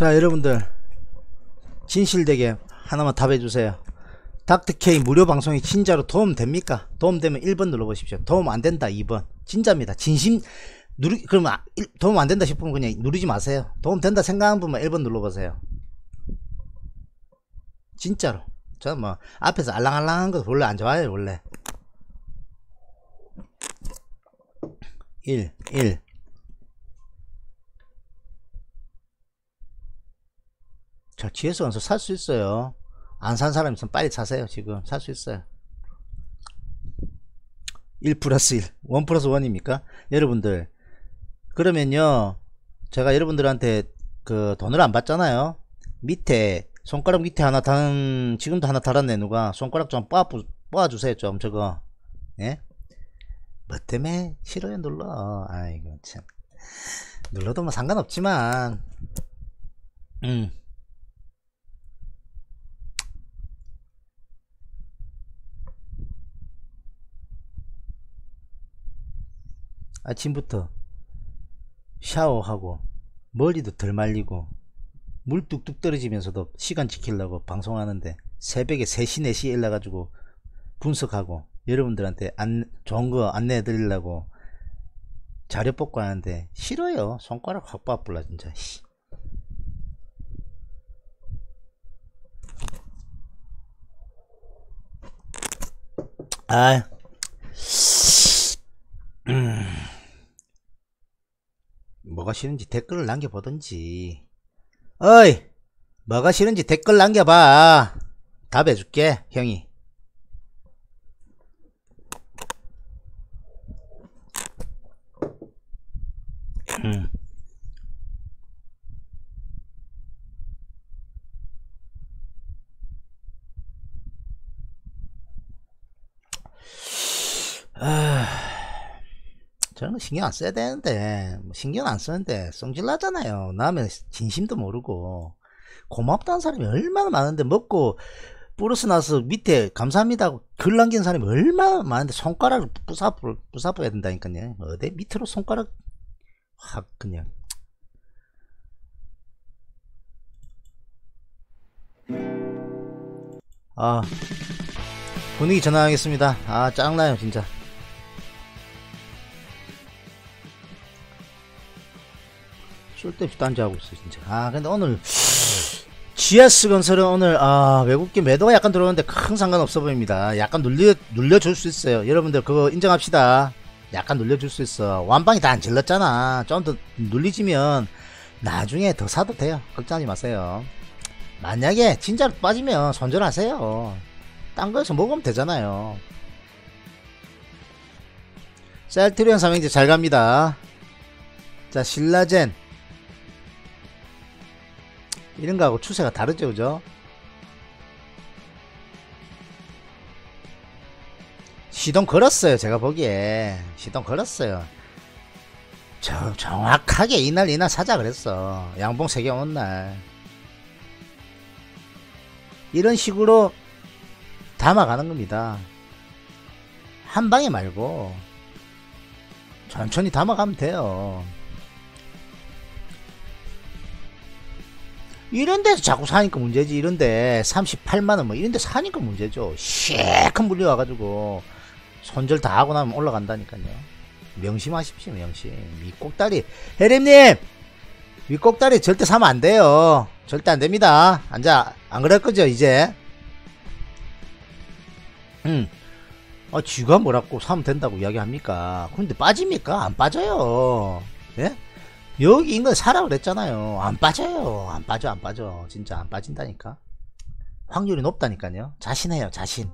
자 여러분들 진실되게 하나만 답해주세요 닥터케이 무료 방송이 진짜로 도움됩니까? 도움되면 1번 눌러보십시오 도움 안된다 2번 진짜입니다 진심 누르 그러면 아, 도움 안된다 싶으면 그냥 누르지 마세요 도움된다 생각한는 분만 1번 눌러보세요 진짜로 저는 뭐 앞에서 알랑알랑한 거 원래 안 좋아해요 원래 1 1저 뒤에서 가서 살 수 있어요 안 산 사람 있으면 빨리 사세요 지금 살 수 있어요 1 플러스 1 1 플러스 1입니까 여러분들 그러면요 제가 여러분들한테 그 돈을 안 받잖아요 밑에 손가락 밑에 하나 단 지금도 하나 달았네 누가 손가락 좀 빠, 빠주세요 좀 저거 예? 뭐 때문에 싫어요 눌러 아이고 참 눌러도 뭐 상관없지만 음 아침부터 샤워하고 머리도 덜 말리고 물 뚝뚝 떨어지면서도 시간 지키려고 방송하는데 새벽에 3시 4시에 일나가지고 분석하고 여러분들한테 안, 좋은 거 안내해 드리려고 자료 뽑고 하는데 싫어요 손가락 확빠쁠라 진짜 아 음. 뭐가 싫은지 댓글을 남겨보든지 어이 뭐가 싫은지 댓글 남겨봐 답해줄게 형이 음. 아... 저런 거 신경 안 써야 되는데 뭐 신경 안 쓰는데 성질나잖아요 남의 진심도 모르고 고맙다는 사람이 얼마나 많은데 먹고 뿌러스 나서 밑에 감사합니다 하고 글 남긴 사람이 얼마나 많은데 손가락을 부사부 부사부해야 된다니까요 어디 밑으로 손가락 확 그냥 아 분위기 전환하겠습니다 아 짱나요 진짜 쓸데없이 딴지하고 있어 진짜 아 근데 오늘 GS 건설은 오늘 아 외국계 매도가 약간 들어오는데 큰 상관없어 보입니다 약간 눌려, 눌려줄 수 있어요 여러분들 그거 인정합시다 약간 눌려줄 수 있어 완방이 다 안 질렀잖아 좀 더 눌리지면 나중에 더 사도 돼요 걱정하지 마세요 만약에 진짜 빠지면 손절하세요 딴 거에서 먹으면 되잖아요 셀트리온 삼행제 잘 갑니다 자 신라젠 이런 거하고 추세가 다르죠 그죠 시동 걸었어요 제가 보기에 시동 걸었어요 저, 정확하게 이날 이날 사자 그랬어 양봉 세 오는 날 이런 식으로 담아가는 겁니다 한 방에 말고 천천히 담아가면 돼요 이런 데서 자꾸 사니까 문제지 이런데 38만원 뭐 이런 데 사니까 문제죠 실큰 물려와가지고 손절 다 하고 나면 올라간다니까요 명심하십시오 명심 윗꼭다리 혜림님 윗꼭다리 절대 사면 안 돼요 절대 안 됩니다 앉아 안 그럴 거죠 이제 음. 아 쥐가 뭐라고 사면 된다고 이야기합니까 근데 빠집니까 안 빠져요 예? 여기 인간 사라 그랬잖아요. 안 빠져요. 안 빠져, 안 빠져. 진짜 안 빠진다니까. 확률이 높다니까요. 자신해요, 자신.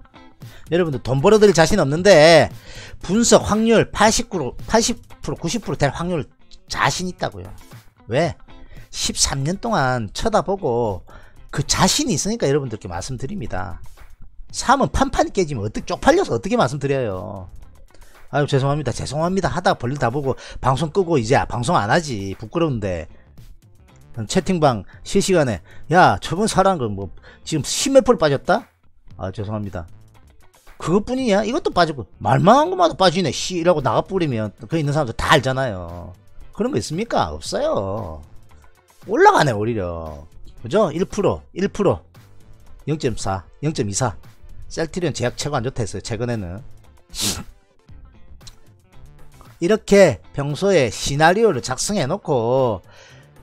여러분들 돈 벌어들일 자신 없는데 분석 확률 80% 80% 90%될 확률 자신 있다고요. 왜? 13년 동안 쳐다보고 그 자신이 있으니까 여러분들께 말씀드립니다. 3은 판판 깨지면 어떻게 쪽팔려서 어떻게 말씀드려요. 아유 죄송합니다 죄송합니다 하다 벌일 다 보고 방송 끄고 이제 방송 안 하지 부끄러운데 채팅방 실시간에 야 저번 사람 그뭐 지금 1 0몇폴 빠졌다? 아 죄송합니다 그것뿐이냐? 이것도 빠지고 말만 한 것마다 빠지네 씨라고 나가뿌리면 그 있는 사람들 다 알잖아요 그런 거 있습니까? 없어요 올라가네 오히려 그죠? 1% 1% 0.4 0.24 셀트리온 제약 최고 안 좋다 했어요 최근에는 이렇게 평소에 시나리오를 작성해 놓고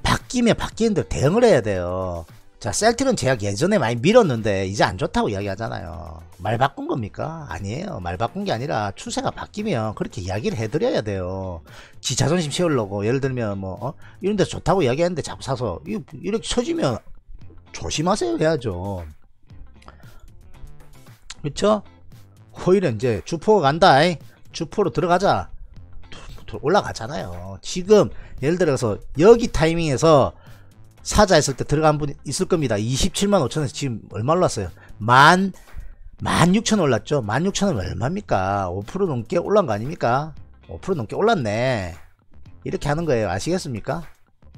바뀌면 바뀌는 대로 대응을 해야 돼요. 자, 셀틱은 제가 예전에 많이 밀었는데 이제 안 좋다고 이야기하잖아요. 말 바꾼 겁니까? 아니에요. 말 바꾼 게 아니라 추세가 바뀌면 그렇게 이야기를 해드려야 돼요. 지 자존심 세우려고 예를 들면 뭐 어? 이런 데 좋다고 이야기하는데 자꾸 사서 이렇게 쳐지면 조심하세요 해야죠. 그렇죠? 코일은 이제 주포 간다. 이 주포로 들어가자. 올라가잖아요. 지금 예를 들어서 여기 타이밍에서 사자 했을 때 들어간 분 있을 겁니다. 27만 5천에서 지금 얼마 올랐어요? 만, 만 6천 올랐죠? 만 6천은 얼마입니까? 5% 넘게 올라간거 아닙니까? 5% 넘게 올랐네. 이렇게 하는 거예요. 아시겠습니까?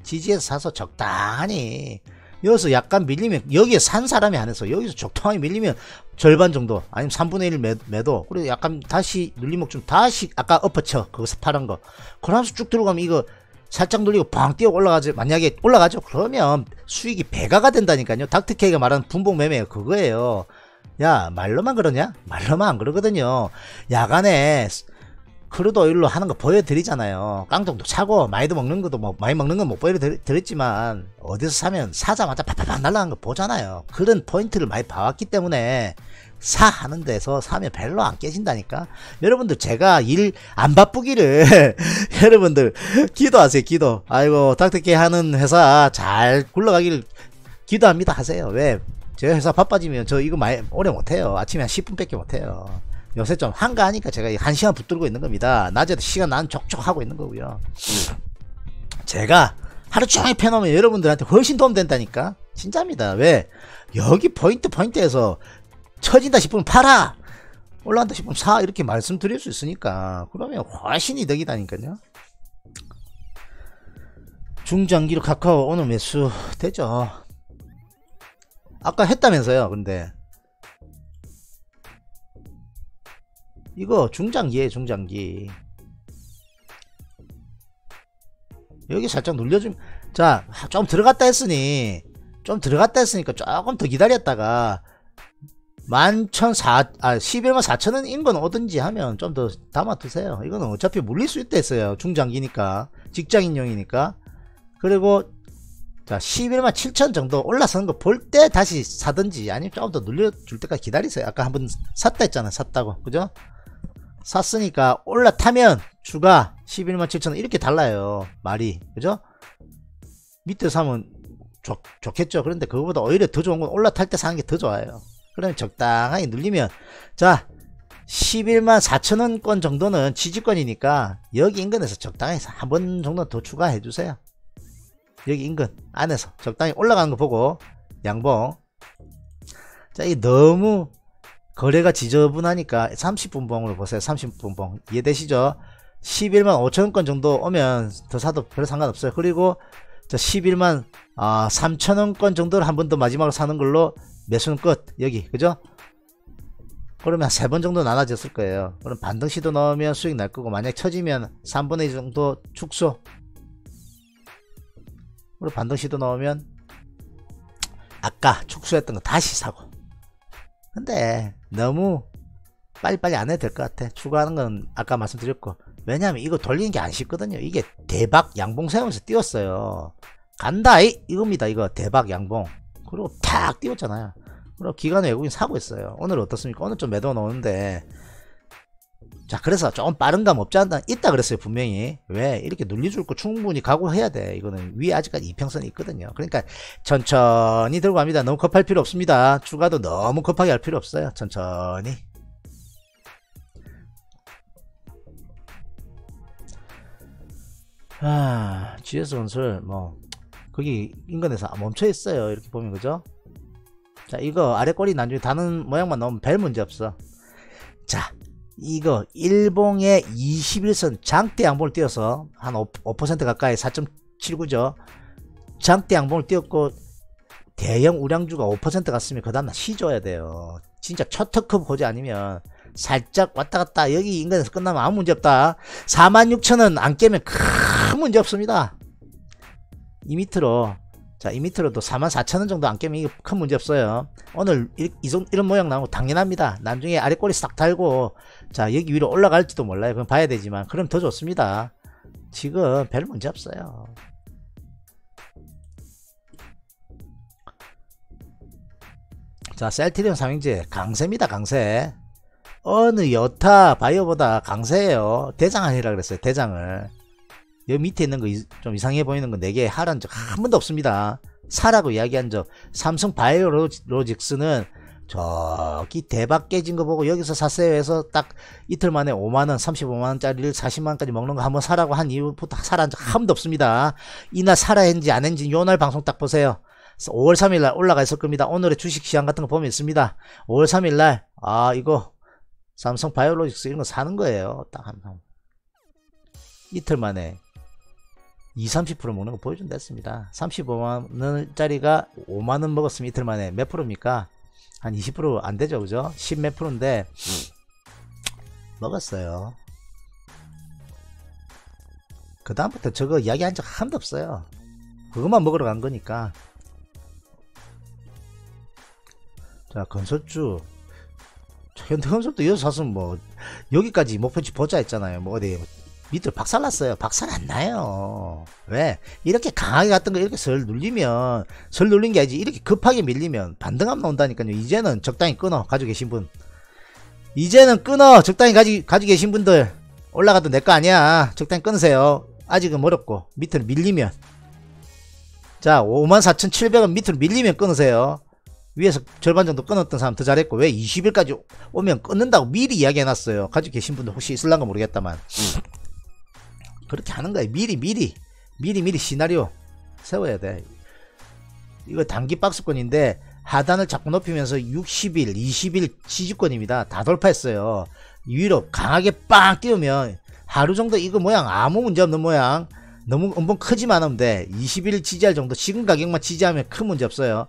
지지에서 사서 적당히 여기서 약간 밀리면 여기에 산 사람이 안에서 여기서 적당히 밀리면 절반 정도 아니면 3분의 1 매, 도 그리고 약간 다시 눌리면좀 다시 아까 엎어쳐 그거 파란 거 그러면서 쭉 들어가면 이거 살짝 눌리고방 뛰어 올라가지 만약에 올라가죠 그러면 수익이 배가가 된다니까요 닥트케이가 말하는 분봉 매매 그거예요 야 말로만 그러냐 말로만 안 그러거든요 야간에 크루도 일로 하는 거 보여드리잖아요. 깡통도 차고 많이도 먹는 것도 뭐 많이 먹는 건 못 보여드렸지만 어디서 사면 사자마자 팍팍팍 날라는거 보잖아요. 그런 포인트를 많이 봐왔기 때문에 사 하는 데서 사면 별로 안 깨진다니까. 여러분들 제가 일 안 바쁘기를 여러분들 기도하세요 기도. 아이고 닥터케 하는 회사 잘굴러가길 기도합니다 하세요. 왜? 제 회사 바빠지면 저 이거 많이 오래 못해요. 아침에 한 10분밖에 못해요. 요새 좀 한가하니까 제가 한 시간 붙들고 있는 겁니다. 낮에도 시간 난 족족하고 있는 거고요. 제가 하루 종일 펴놓으면 여러분들한테 훨씬 도움 된다니까. 진짜입니다. 왜? 여기 포인트 포인트에서 처진다 싶으면 팔아! 올라간다 싶으면 사! 이렇게 말씀드릴 수 있으니까. 그러면 훨씬 이득이다니까요. 중장기로 카카오 오늘 매수 되죠. 아까 했다면서요. 근데 이거 중장기에 중장기 여기 살짝 눌려주면 자좀 들어갔다 했으니 좀 들어갔다 했으니까 조금 더 기다렸다가 만천사 아 11만 4천원 인건 오든지 하면 좀 더 담아두세요 이거는 어차피 물릴 수 있다 했어요 중장기니까 직장인용이니까 그리고 자 11만 7천 정도 올라서는 거 볼 때 다시 사든지 아니면 조금 더 눌려줄 때까지 기다리세요 아까 한번 샀다 했잖아 샀다고 그죠 샀으니까 올라타면 추가 1 1 7 0 0 0원 이렇게 달라요 말이 그죠? 밑에 사면 좋, 좋겠죠 그런데 그거보다 오히려 더 좋은 건 올라탈 때 사는 게 더 좋아요 그러면 적당하게 눌리면 자1 1 4 0 0 0원권 정도는 지지권이니까 여기 인근에서 적당히 한번 정도 더 추가해 주세요 여기 인근 안에서 적당히 올라가는 거 보고 양봉 자이 너무 거래가 지저분하니까 30분봉으로 보세요 30분봉 이해되시죠 11만 5천원권 정도 오면 더 사도 별로 상관없어요 그리고 저 11만 아, 3천원권 정도를 한 번 더 마지막으로 사는 걸로 매수는 끝 여기 그죠 그러면 세 번 정도 나눠졌을 거예요 그럼 반등 시도 넣으면 수익 날 거고 만약 처지면 3분의 1 정도 축소 그리고 반등 시도 넣으면 아까 축소했던 거 다시 사고 근데 너무 빨리빨리 안 해도 될 것 같아. 추가하는 건 아까 말씀드렸고. 왜냐면 이거 돌리는 게 안 쉽거든요. 이게 대박 양봉 세우면서 띄웠어요. 간다, 이! 이겁니다. 이거 대박 양봉. 그리고 탁 띄웠잖아요. 그리고 기간 외국인 사고 있어요. 오늘 어떻습니까? 오늘 좀 매도 넣었는데 자 그래서 조금 빠른 감 없지 않다 있다 그랬어요 분명히 왜 이렇게 눌려줄거 충분히 각오해야 돼 이거는 위에 아직까지 이평선이 있거든요 그러니까 천천히 들고 갑니다 너무 급할 필요 없습니다 추가도 너무 급하게 할 필요 없어요 천천히 아 GS 건설 뭐 거기 인근에서 멈춰 있어요 이렇게 보면 그죠 자 이거 아래 꼬리 나중에 다는 모양만 넣으면 별 문제 없어 자 이거 일봉의 21선 장대 양봉을 띄어서 한 5% 가까이 4.79죠. 장대 양봉을 띄었고 대형 우량주가 5% 갔으면 그 다음날 쉬줘야 돼요. 진짜 첫터급 호재 아니면 살짝 왔다 갔다 여기 인근에서 끝나면 아무 문제 없다. 46,000원 안 깨면 큰 문제 없습니다. 이 밑으로 자, 이 밑으로도 44,000원 정도 안 깨면 큰 문제 없어요. 오늘 이, 이, 이런 모양 나오면 당연합니다. 나중에 아래꼬리 싹 달고, 자, 여기 위로 올라갈지도 몰라요. 그럼 봐야 되지만, 그럼 더 좋습니다. 지금 별 문제 없어요. 자, 셀트리온 삼행제 강세입니다, 강세. 어느 여타 바이오보다 강세예요. 대장 아니라 그랬어요, 대장을. 여기 밑에 있는 거 좀 이상해 보이는 거 4개 하란 적 한 번도 없습니다. 사라고 이야기한 적 삼성 바이오로직스는 저기 대박 깨진 거 보고 여기서 사세요 해서 딱 이틀 만에 5만원 35만원짜리를 40만원까지 먹는 거 한 번 사라고 한 이후부터 사란 적한 번도 없습니다. 이날 사라 했는지 안 했는지 요날 방송 딱 보세요. 5월 3일날 올라가 있을 겁니다. 오늘의 주식시장 같은 거 보면 있습니다. 5월 3일날 아 이거 삼성 바이오로직스 이런 거 사는 거예요. 딱 한 번. 이틀 만에 2, 0 30% 먹는 거 보여준댔습니다. 35만원짜리가 5만원 먹었으면 이틀 만에 몇 프로입니까? 한 20% 안되죠 그죠? 10 몇 프로인데 먹었어요. 그 다음부터 저거 이야기한 적 한도 없어요. 그것만 먹으러 간 거니까. 자 건설주 현대 건설도 이어서 샀으면 뭐 여기까지 목표치 보자 했잖아요. 뭐 어디 밑으로 박살났어요. 박살 안 나요. 왜? 이렇게 강하게 갔던 거 이렇게 설 눌리면 설 눌린 게 아니지 이렇게 급하게 밀리면 반등함 나온다니까요. 이제는 적당히 끊어 가지고 계신 분 이제는 끊어 적당히 가지, 가지고 계신 분들 올라가도 내거 아니야. 적당히 끊으세요. 아직은 어렵고 밑으로 밀리면 자 54,700원 밑으로 밀리면 끊으세요. 위에서 절반 정도 끊었던 사람 더 잘했고 왜 20일까지 오면 끊는다고 미리 이야기해놨어요. 가지고 계신 분들 혹시 있을란가 모르겠다만 음. 그렇게 하는 거예요. 미리 미리 미리 미리 시나리오 세워야 돼. 이거 단기 박스권인데 하단을 자꾸 높이면서 60일, 20일 지지권입니다. 다 돌파했어요. 위로 강하게 빵 띄우면 하루 정도 이거 모양 아무 문제 없는 모양 너무 엄청 크지만 하면 돼. 20일 지지할 정도 지금 가격만 지지하면 큰 문제 없어요.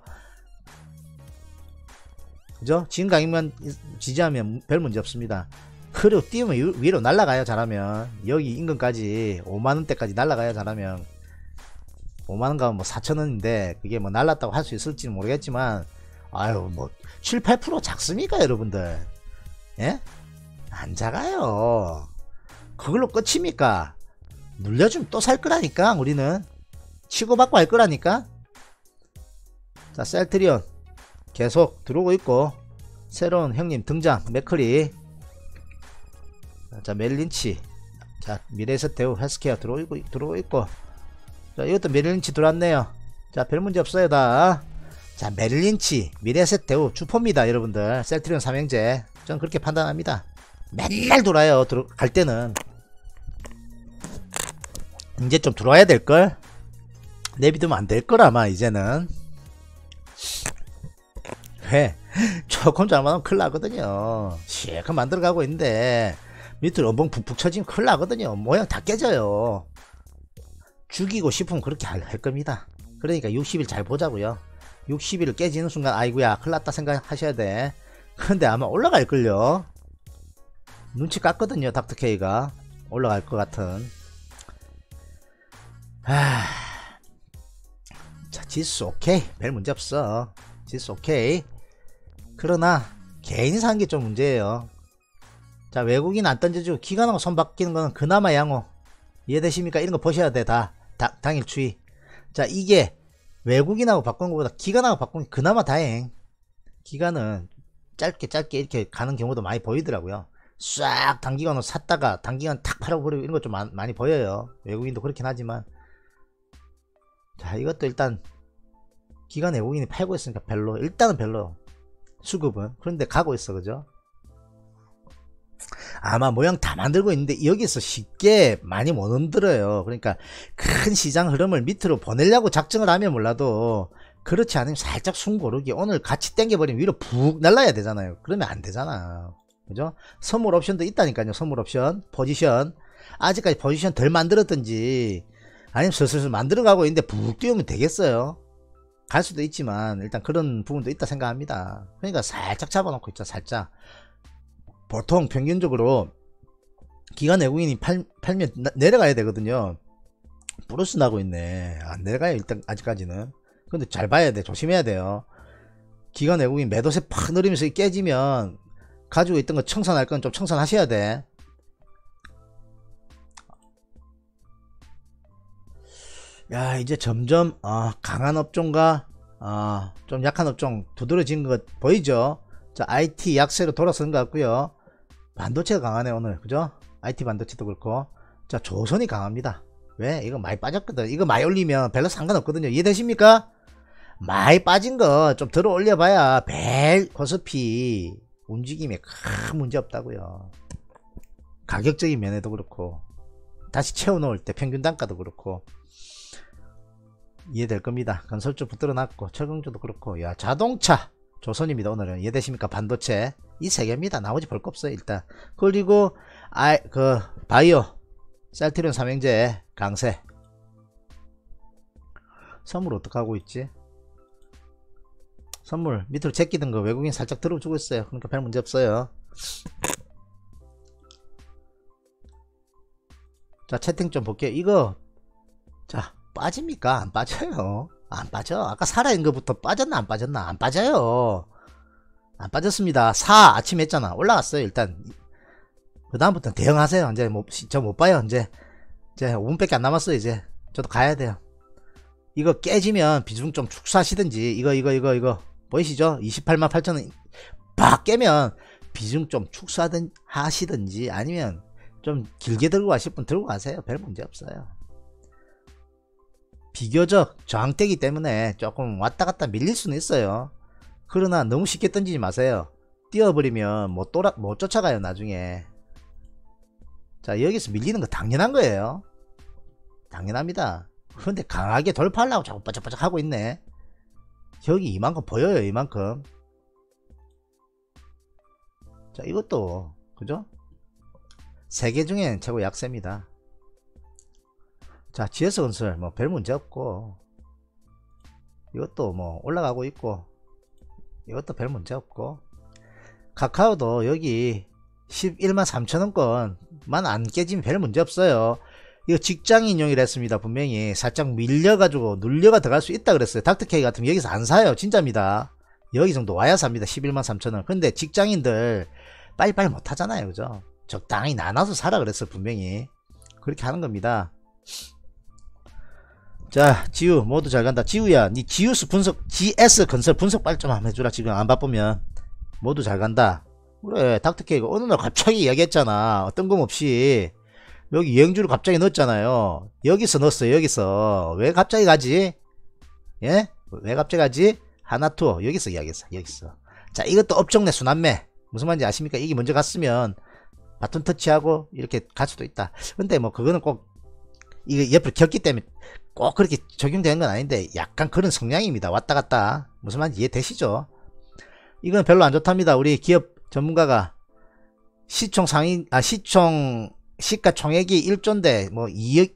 그죠? 지금 가격만 지지하면 별 문제 없습니다. 그리고 띄우면 위로 날라가요 잘하면 여기 인근까지 5만원대까지 날라가요 잘하면 5만원 가면 뭐 4천원인데 그게 뭐 날랐다고 할 수 있을지는 모르겠지만 아유 뭐 7, 8% 작습니까 여러분들 예? 안 작아요 그걸로 끝입니까 눌려주면 또 살 거라니까 우리는 치고받고 할 거라니까 자 셀트리온 계속 들어오고 있고 새로운 형님 등장 맥클리 자 멜린치 자 미래에서 대우 헬스케어 들어오고 들어오고 자 이것도 멜린치 들어왔네요 자 별 문제 없어요 다자 멜린치 미래에서 대우 주포입니다 여러분들 셀트리온 삼행제 전 그렇게 판단합니다 맨날 돌아요 들어, 갈 때는 이제 좀 들어와야 될걸 내비두면 안 될걸 아마 이제는 왜 조금 잘못하면 큰일 나거든요 실컷 만들어가고 있는데 밑으로 엉벙 푹푹 쳐지면 큰일 나거든요 모양 다 깨져요 죽이고 싶으면 그렇게 할, 할 겁니다 그러니까 60일 잘 보자고요 60일 깨지는 순간 아이구야 큰일 났다 생각하셔야 돼 근데 아마 올라갈걸요 눈치 깠거든요 닥터케이가 올라갈 것 같은 하... 자 지수 오케이 별 문제 없어 지수 오케이 그러나 개인 사는 게좀 문제예요 자 외국인 안 던져주고 기간하고 손 바뀌는 거는 그나마 양호 이해되십니까? 이런 거 보셔야 돼 다 당일 추위 자 이게 외국인하고 바꾼는 것보다 기간하고 바꾼게 그나마 다행 기간은 짧게 짧게 이렇게 가는 경우도 많이 보이더라고요 싹 단기간으로 샀다가 단기간 탁 팔아버리고 이런 거좀 많이 보여요 외국인도 그렇긴 하지만 자 이것도 일단 기간 외국인이 팔고 있으니까 별로 일단은 별로 수급은 그런데 가고 있어 그죠 아마 모양 다 만들고 있는데 여기서 쉽게 많이 못 흔들어요 그러니까 큰 시장 흐름을 밑으로 보내려고 작정을 하면 몰라도 그렇지 않으면 살짝 숨고르기 오늘 같이 땡겨버리면 위로 푹 날라야 되잖아요 그러면 안 되잖아 그죠 선물 옵션도 있다니까요 선물 옵션 포지션 아직까지 포지션 덜 만들었든지 아니면 슬슬 만들어가고 있는데 푹 뛰우면 되겠어요 갈 수도 있지만 일단 그런 부분도 있다 생각합니다 그러니까 살짝 잡아놓고 있죠 살짝 보통 평균적으로 기관 외국인이 팔, 팔면 나, 내려가야 되거든요 브루스 나고 있네 안 아, 내려가요 일단 아직까지는 근데 잘 봐야 돼 조심해야 돼요 기관 외국인 매도세 팍 누리면서 깨지면 가지고 있던 거 청산할 건 좀 청산하셔야 돼 야, 이제 점점, 아, 강한 업종과, 아, 좀 약한 업종 두드러진 것 보이죠? 자, IT 약세로 돌아선 것 같고요. 반도체가 강하네 오늘 그죠? IT 반도체도 그렇고 자 조선이 강합니다 왜? 이거 많이 빠졌거든 이거 많이 올리면 별로 상관없거든요 이해되십니까? 많이 빠진 거 좀 들어 올려봐야 벨 코스피 움직임에 큰 문제 없다고요 가격적인 면에도 그렇고 다시 채워놓을 때 평균 단가도 그렇고 이해될 겁니다 건설주 붙들어 놨고 철강주도 그렇고 야 자동차 조선입니다 오늘은 이해되십니까 반도체 이세 개입니다. 나머지 볼 거 없어요, 일단. 그리고, 아, 그, 바이오, 셀트리온 삼형제 강세. 선물 어떡하고 있지? 선물 밑으로 제끼던 거 외국인 살짝 들어주고 있어요. 그러니까 별 문제 없어요. 자, 채팅 좀 볼게요. 이거, 자, 빠집니까? 안 빠져요. 안 빠져. 아까 살아있는 것부터 빠졌나 안 빠졌나? 안 빠져요. 안 빠졌습니다 4 아침 에 했잖아 올라갔어요 일단 그 다음부터 대응하세요 이제 뭐, 저못 봐요 이제 이제 5분밖에 안 남았어요 이제 저도 가야 돼요 이거 깨지면 비중 좀 축소하시든지 이거 이거 이거 이거 보이시죠 28만 8천원 팍 깨면 비중 좀 축소하든 하시든지 아니면 좀 길게 들고 가실 분 들고 가세요 별 문제 없어요 비교적 저항대기 때문에 조금 왔다갔다 밀릴 수는 있어요 그러나 너무 쉽게 던지지 마세요 뛰어버리면 못, 돌아, 못 쫓아가요 나중에 자 여기서 밀리는 거 당연한 거예요 당연합니다 그런데 강하게 돌파하려고 자꾸 빠짝빠짝 하고 있네 여기 이만큼 보여요 이만큼 자 이것도 그죠 세계 중엔 최고 약세입니다 자 GS건설 뭐 별 문제 없고 이것도 뭐 올라가고 있고 이것도 별 문제 없고 카카오도 여기 11만 3천원권만 안 깨지면 별 문제 없어요 이거 직장인용이라 했습니다 분명히 살짝 밀려가지고 눌려가 들어갈 수 있다 그랬어요 닥터케이 같은 거 여기서 안 사요 진짜입니다 여기 정도 와야 삽니다 11만 3천원 근데 직장인들 빨리빨리 못하잖아요 그죠 적당히 나눠서 사라 그랬어요 분명히 그렇게 하는 겁니다 자 지우 모두 잘 간다 지우야 니 지우스 분석 GS 건설 분석 빨리 좀 해주라 지금 안 바쁘면 모두 잘 간다 그래 닥터케이가 어느 날 갑자기 이야기했잖아 어떤 금 없이 여기 여행주를 갑자기 넣었잖아요 여기서 넣었어요 여기서 왜 갑자기 가지 예? 왜 갑자기 가지 하나투어 여기서 이야기했어 여기서 자 이것도 업종내 순환매 무슨 말인지 아십니까 이게 먼저 갔으면 바톤 터치하고 이렇게 갈 수도 있다 근데 뭐 그거는 꼭 이게 옆으로 겼기 때문에 꼭 그렇게 적용되는 건 아닌데 약간 그런 성향입니다. 왔다 갔다 무슨 말인지 이해되시죠? 이건 별로 안 좋답니다. 우리 기업 전문가가 시총 상인 아 시총 시가총액이 1조인데 뭐 2억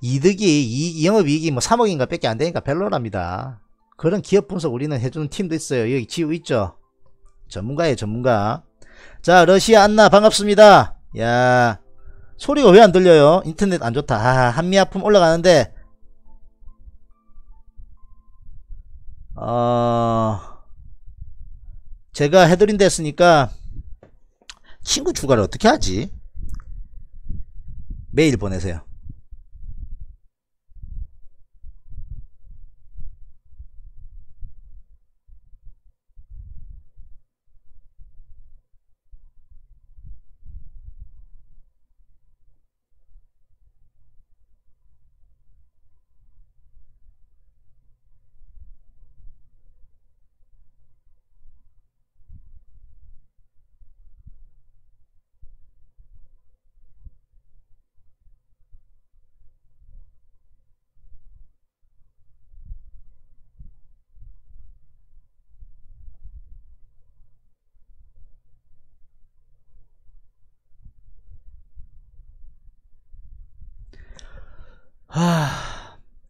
이득이 이, 영업이익이 뭐 3억인가 밖에 안 되니까 별로랍니다. 그런 기업 분석 우리는 해주는 팀도 있어요. 여기 지우 있죠? 전문가예요 전문가. 자 러시아 안나 반갑습니다. 야 소리가 왜 안 들려요? 인터넷 안 좋다. 아, 한미 아픔 올라가는데 어, 제가 해드린데 했으니까 친구 추가를 어떻게 하지? 메일 보내세요.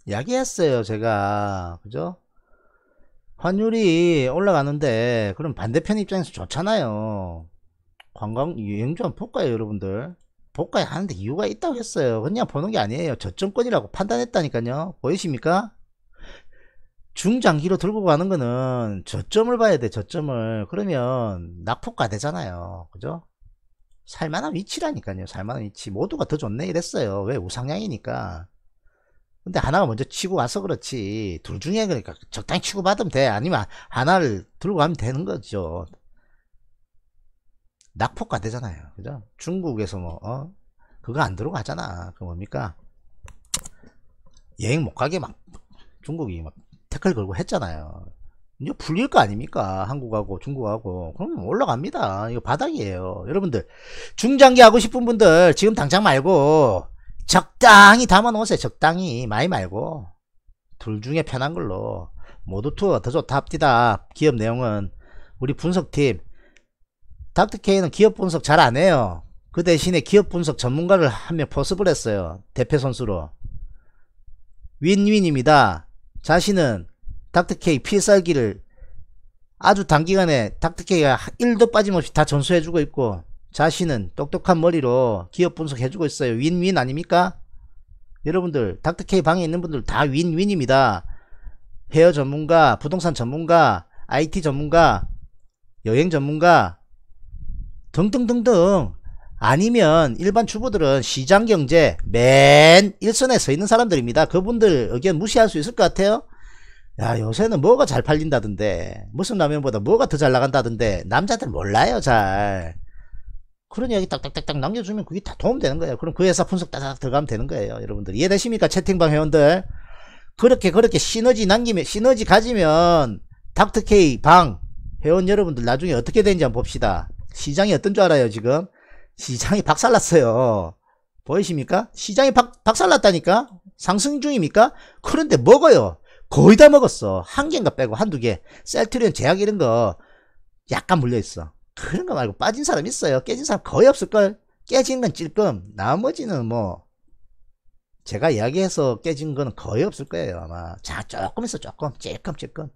야기했어요 제가 그죠 환율이 올라가는데 그럼 반대편 입장에서 좋잖아요 관광 여행주 한번 볼까요 여러분들 볼까요 하는데 이유가 있다고 했어요 그냥 보는 게 아니에요 저점권이라고 판단했다니까요 보이십니까 중장기로 들고 가는 거는 저점을 봐야 돼 저점을 그러면 낙폭가 되잖아요 그죠 살만한 위치라니까요 살만한 위치 모두가 더 좋네 이랬어요 왜 우상향이니까 근데 하나가 먼저 치고 와서 그렇지 둘 중에 그러니까 적당히 치고 받으면 돼 아니면 하나를 들고 가면 되는 거죠 낙폭가 되잖아요 그죠 중국에서 뭐 어? 그거 안 들어가잖아 그 뭡니까 여행 못 가게 막 중국이 막 태클 걸고 했잖아요 이제 불릴 거 아닙니까 한국하고 중국하고 그럼 올라갑니다 이거 바닥이에요 여러분들 중장기 하고 싶은 분들 지금 당장 말고 적당히 담아놓으세요. 적당히 많이 말고 둘 중에 편한 걸로 모두 투어더 좋다 합디다. 기업 내용은 우리 분석팀 닥터케이는 기업 분석 잘 안 해요. 그 대신에 기업 분석 전문가를 한 명 포섭을 했어요. 대표 선수로. 윈윈입니다. 자신은 닥터케이 필살기를 아주 단기간에 닥터케이가 1도 빠짐없이 다 전수해주고 있고 자신은 똑똑한 머리로 기업 분석해주고 있어요. 윈윈 아닙니까? 여러분들 닥터케이 방에 있는 분들 다 윈윈입니다. 헤어 전문가, 부동산 전문가, IT 전문가, 여행 전문가 등등등등 아니면 일반 주부들은 시장경제 맨 일선에 서 있는 사람들입니다. 그분들 의견 무시할 수 있을 것 같아요. 야 요새는 뭐가 잘 팔린다던데 무슨 라면보다 뭐가 더 잘 나간다던데 남자들 몰라요 잘. 그런 이야기 딱딱딱딱 남겨주면 그게 다 도움되는 거예요. 그럼 그 회사 분석 따닥 들어가면 되는 거예요. 여러분들 이해되십니까? 채팅방 회원들 그렇게 그렇게 시너지 남기면 시너지 가지면 닥터케이 방 회원 여러분들 나중에 어떻게 되는지 한번 봅시다. 시장이 어떤 줄 알아요 지금? 시장이 박살났어요. 보이십니까? 시장이 박, 박살났다니까? 상승 중입니까? 그런데 먹어요. 거의 다 먹었어. 한 개인가 빼고 한두 개. 셀트리온 제약 이런 거 약간 물려있어. 그런 거 말고 빠진 사람 있어요. 깨진 사람 거의 없을걸? 깨진 건 찔끔. 나머지는 뭐, 제가 이야기해서 깨진 거는 거의 없을 거예요. 아마. 자, 조금 있어, 조금. 찔끔찔끔.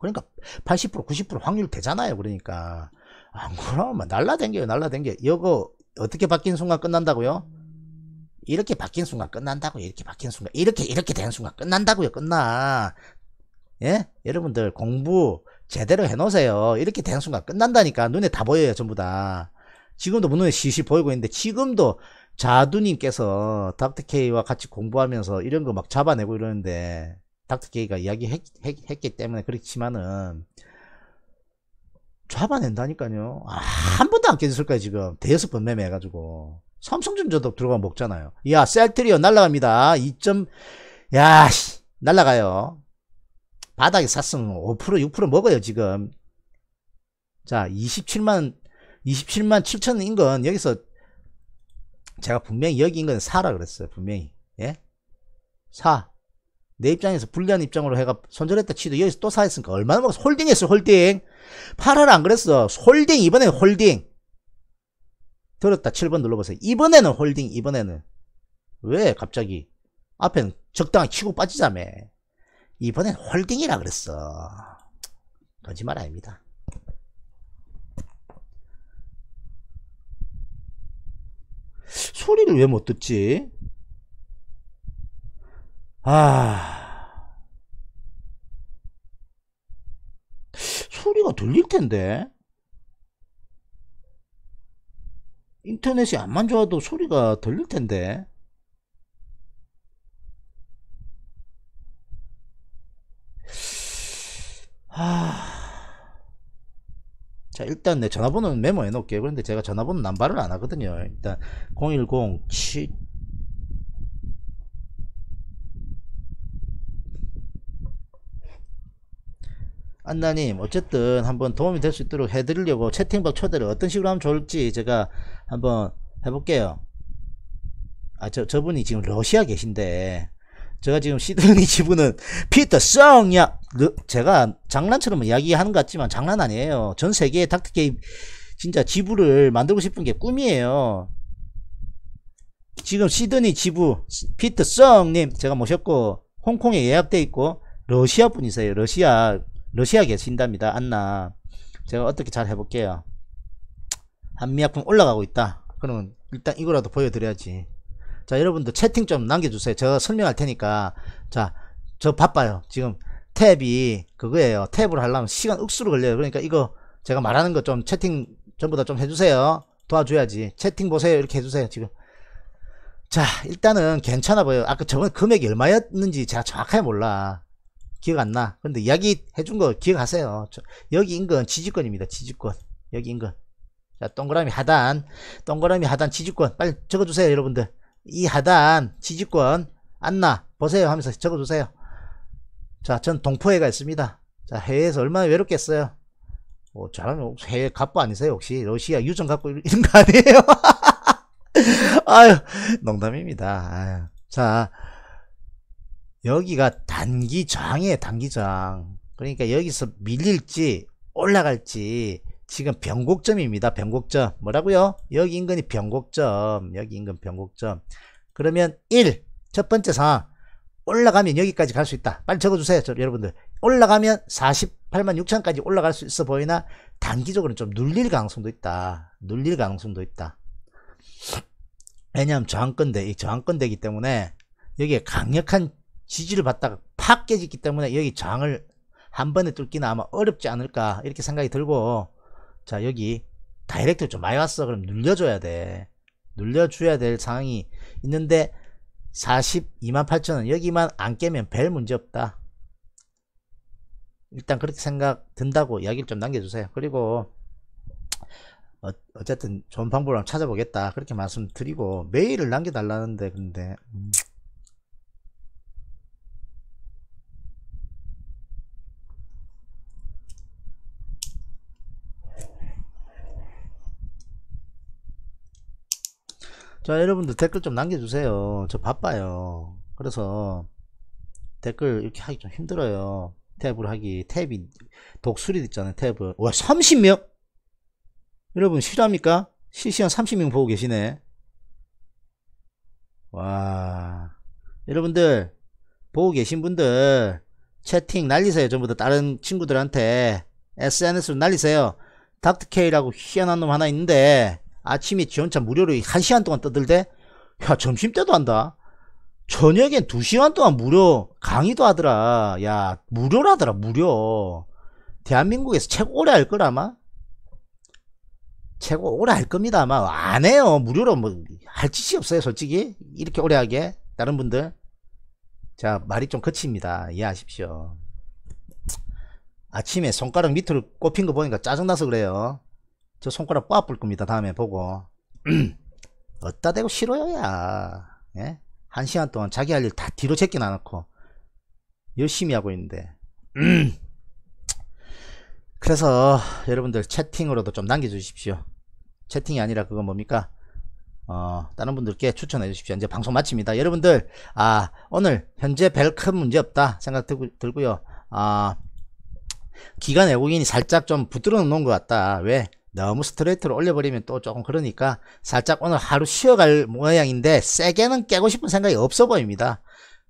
그러니까 80% 90% 확률 되잖아요. 그러니까. 안 아, 그러면 뭐 날라댕겨요. 날라댕겨. 요거 이 어떻게 바뀐 순간 끝난다고요? 이렇게 바뀐 순간 끝난다고요. 이렇게 바뀐 순간. 이렇게, 이렇게 된 순간 끝난다고요. 끝나. 예? 여러분들 공부, 제대로 해놓으세요. 이렇게 되는 순간 끝난다니까 눈에 다 보여요 전부 다. 지금도 눈에 시시 보이고 있는데 지금도 자두님께서 닥터케이와 같이 공부하면서 이런 거 막 잡아내고 이러는데 닥터케이가 이야기했기 때문에 그렇지만은 잡아낸다니까요. 아, 한 번도 안 깨졌을 거요 지금 대여섯 번 매매해가지고 삼성전자도 들어가 먹잖아요. 야 셀트리온 날라갑니다. 2점 야 씨, 날라가요. 바닥에 샀으면 5% 뭐 6% 먹어요 지금 자 27만 27만 7천 인건 여기서 제가 분명히 여기 인건 사라 그랬어요 분명히 예? 사. 내 입장에서 불리한 입장으로 해가 손절했다 치도 여기서 또 사했으니까 얼마나 먹었어 홀딩했어 홀딩 팔아라 안 그랬어 홀딩 이번에 홀딩 들었다 7번 눌러보세요 이번에는 홀딩 이번에는 왜 갑자기 앞에는 적당히 치고 빠지자며 이번엔 홀딩이라 그랬어. 거짓말 아닙니다. 소리를 왜 못 듣지? 아. 소리가 들릴 텐데. 인터넷이 안만 좋아도 소리가 들릴 텐데. 하... 자 일단 내 전화번호는 메모해 놓을게요 그런데 제가 전화번호 남발을 안 하거든요 일단 010 7 안나님 어쨌든 한번 도움이 될 수 있도록 해드리려고 채팅방 초대를 어떤 식으로 하면 좋을지 제가 한번 해볼게요 아 저 저분이 지금 러시아 계신데 제가 지금 시드니 지부는 피터 이야 그 제가 장난처럼 이야기하는 것 같지만 장난 아니에요. 전 세계의 닥터 게임 진짜 지부를 만들고 싶은 게 꿈이에요. 지금 시드니 지부 피터 성님 제가 모셨고 홍콩에 예약돼 있고 러시아 분이세요. 러시아 러시아 계신답니다. 안나 제가 어떻게 잘 해볼게요. 한미약품 올라가고 있다. 그러면 일단 이거라도 보여드려야지. 자 여러분들 채팅 좀 남겨주세요 제가 설명할 테니까 자 저 바빠요 지금 탭이 그거예요 탭을 하려면 시간 억수로 걸려요 그러니까 이거 제가 말하는 거 좀 채팅 전부 다 좀 해주세요 도와줘야지 채팅 보세요 이렇게 해주세요 지금 자 일단은 괜찮아 보여요 아까 저번 금액이 얼마였는지 제가 정확하게 몰라 기억 안나 근데 이야기 해준 거 기억하세요 여기 인근 지지권입니다 지지권 여기 인근 자 동그라미 하단 동그라미 하단 지지권 빨리 적어주세요 여러분들 이 하단 지지권 안나 보세요 하면서 적어주세요 자 전 동포회가 있습니다 자 해외에서 얼마나 외롭겠어요 뭐 잘하면 해외 갑부 아니세요 혹시 러시아 유전 갖고 이런 거 아니에요 아유 농담입니다 아유. 자 여기가 단기장이에요 단기장 그러니까 여기서 밀릴지 올라갈지 지금 변곡점입니다. 변곡점. 뭐라고요? 여기 인근이 변곡점. 여기 인근 변곡점. 그러면 1. 첫 번째 상황. 올라가면 여기까지 갈 수 있다. 빨리 적어주세요. 저, 여러분들. 올라가면 48만 6천까지 올라갈 수 있어 보이나 단기적으로는 좀 눌릴 가능성도 있다. 눌릴 가능성도 있다. 왜냐하면 저항권대, 이 저항권대이기 때문에 여기에 강력한 지지를 받다가 팍 깨지기 때문에 여기 저항을 한 번에 뚫기는 아마 어렵지 않을까 이렇게 생각이 들고 자 여기 다이렉트로 좀 많이 왔어 그럼 눌려줘야 돼 눌려줘야 될 상황이 있는데 4 2 8 0 0 0원 여기만 안 깨면 별 문제 없다 일단 그렇게 생각 든다고 이야기를 좀 남겨주세요 그리고 어, 어쨌든 좋은 방법을 찾아보겠다 그렇게 말씀드리고 메일을 남겨달라는데 근데 음. 자 여러분들 댓글 좀 남겨주세요 저 바빠요 그래서 댓글 이렇게 하기 좀 힘들어요 탭을 하기 탭이 독수리 있잖아요 탭을 와 30명 여러분 실합니까 실시간 30명 보고 계시네 와 여러분들 보고 계신 분들 채팅 날리세요 전부 다 다른 친구들한테 SNS로 날리세요 닥터케이라고 희한한 놈 하나 있는데 아침에 지원차 무료로 1시간 동안 떠들대? 야, 점심 때도 한다. 저녁엔 2시간 동안 무료 강의도 하더라. 야, 무료라더라, 무료. 대한민국에서 최고 오래 할걸 아마? 최고 오래 할 겁니다 아마. 안 해요. 무료로 뭐 할 짓이 없어요, 솔직히. 이렇게 오래 하게. 다른 분들. 자, 말이 좀 거칩니다. 이해하십시오. 아침에 손가락 밑으로 꼽힌 거 보니까 짜증나서 그래요. 저 손가락 빠뿔 겁니다. 다음에 보고. 어따 대고 싫어요야. 예? 한 시간 동안 자기 할 일 다 뒤로 제끼놔 놓고 열심히 하고 있는데. 그래서 여러분들 채팅으로도 좀 남겨주십시오. 채팅이 아니라 그건 뭡니까? 어, 다른 분들께 추천해 주십시오. 이제 방송 마칩니다. 여러분들, 아, 오늘 현재 별 큰 문제 없다 생각 들고, 요 아, 기간 외국인이 살짝 좀 붙들어 놓은 것 같다. 왜? 너무 스트레이트로 올려버리면 또 조금 그러니까 살짝 오늘 하루 쉬어갈 모양인데 세게는 깨고 싶은 생각이 없어 보입니다.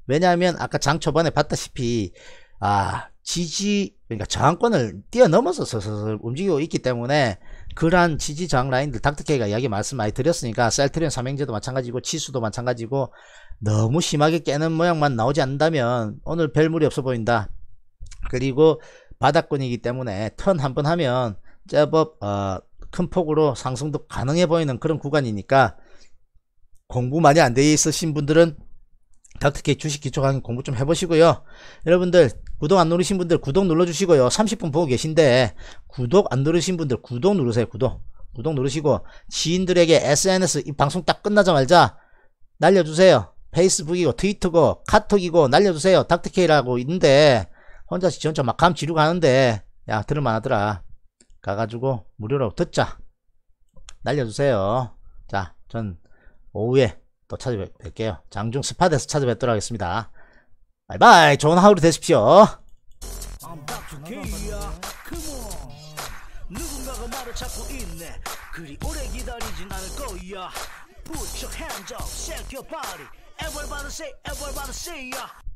왜냐하면 아까 장 초반에 봤다시피 아 지지 그러니까 저항권을 뛰어넘어서 서서 움직이고 있기 때문에 그러한 지지 저항 라인들 닥터케이가 이야기 말씀 많이 드렸으니까 셀트리온 삼행제도 마찬가지고 치수도 마찬가지고 너무 심하게 깨는 모양만 나오지 않는다면 오늘 별 무리 없어 보인다. 그리고 바닥권이기 때문에 턴 한 번 하면 제법 어, 큰 폭으로 상승도 가능해 보이는 그런 구간이니까 공부 많이 안 되어 있으신 분들은 닥터케 주식 기초 강의 공부 좀 해보시고요. 여러분들 구독 안 누르신 분들 구독 눌러주시고요. 30분 보고 계신데 구독 안 누르신 분들 구독 누르세요. 구독. 구독 누르시고 지인들에게 SNS 이 방송 딱 끝나자마자 날려주세요. 페이스북이고 트위터고 카톡이고 날려주세요. 닥터케이라고 있는데 혼자 지 전처 막감지루가 하는데 야 들을만 하더라. 가가지고 무료로 듣자 날려주세요 자전 오후에 또 찾아뵐게요 장중 스팟에서 찾아뵙도록 하겠습니다 바이바이 좋은 하루 되십시오 누군가가 말을 찾고 있네 그리 오래 기다리진 않을 거야 Put your hands up, shake your body Everybody say, everybody say yeah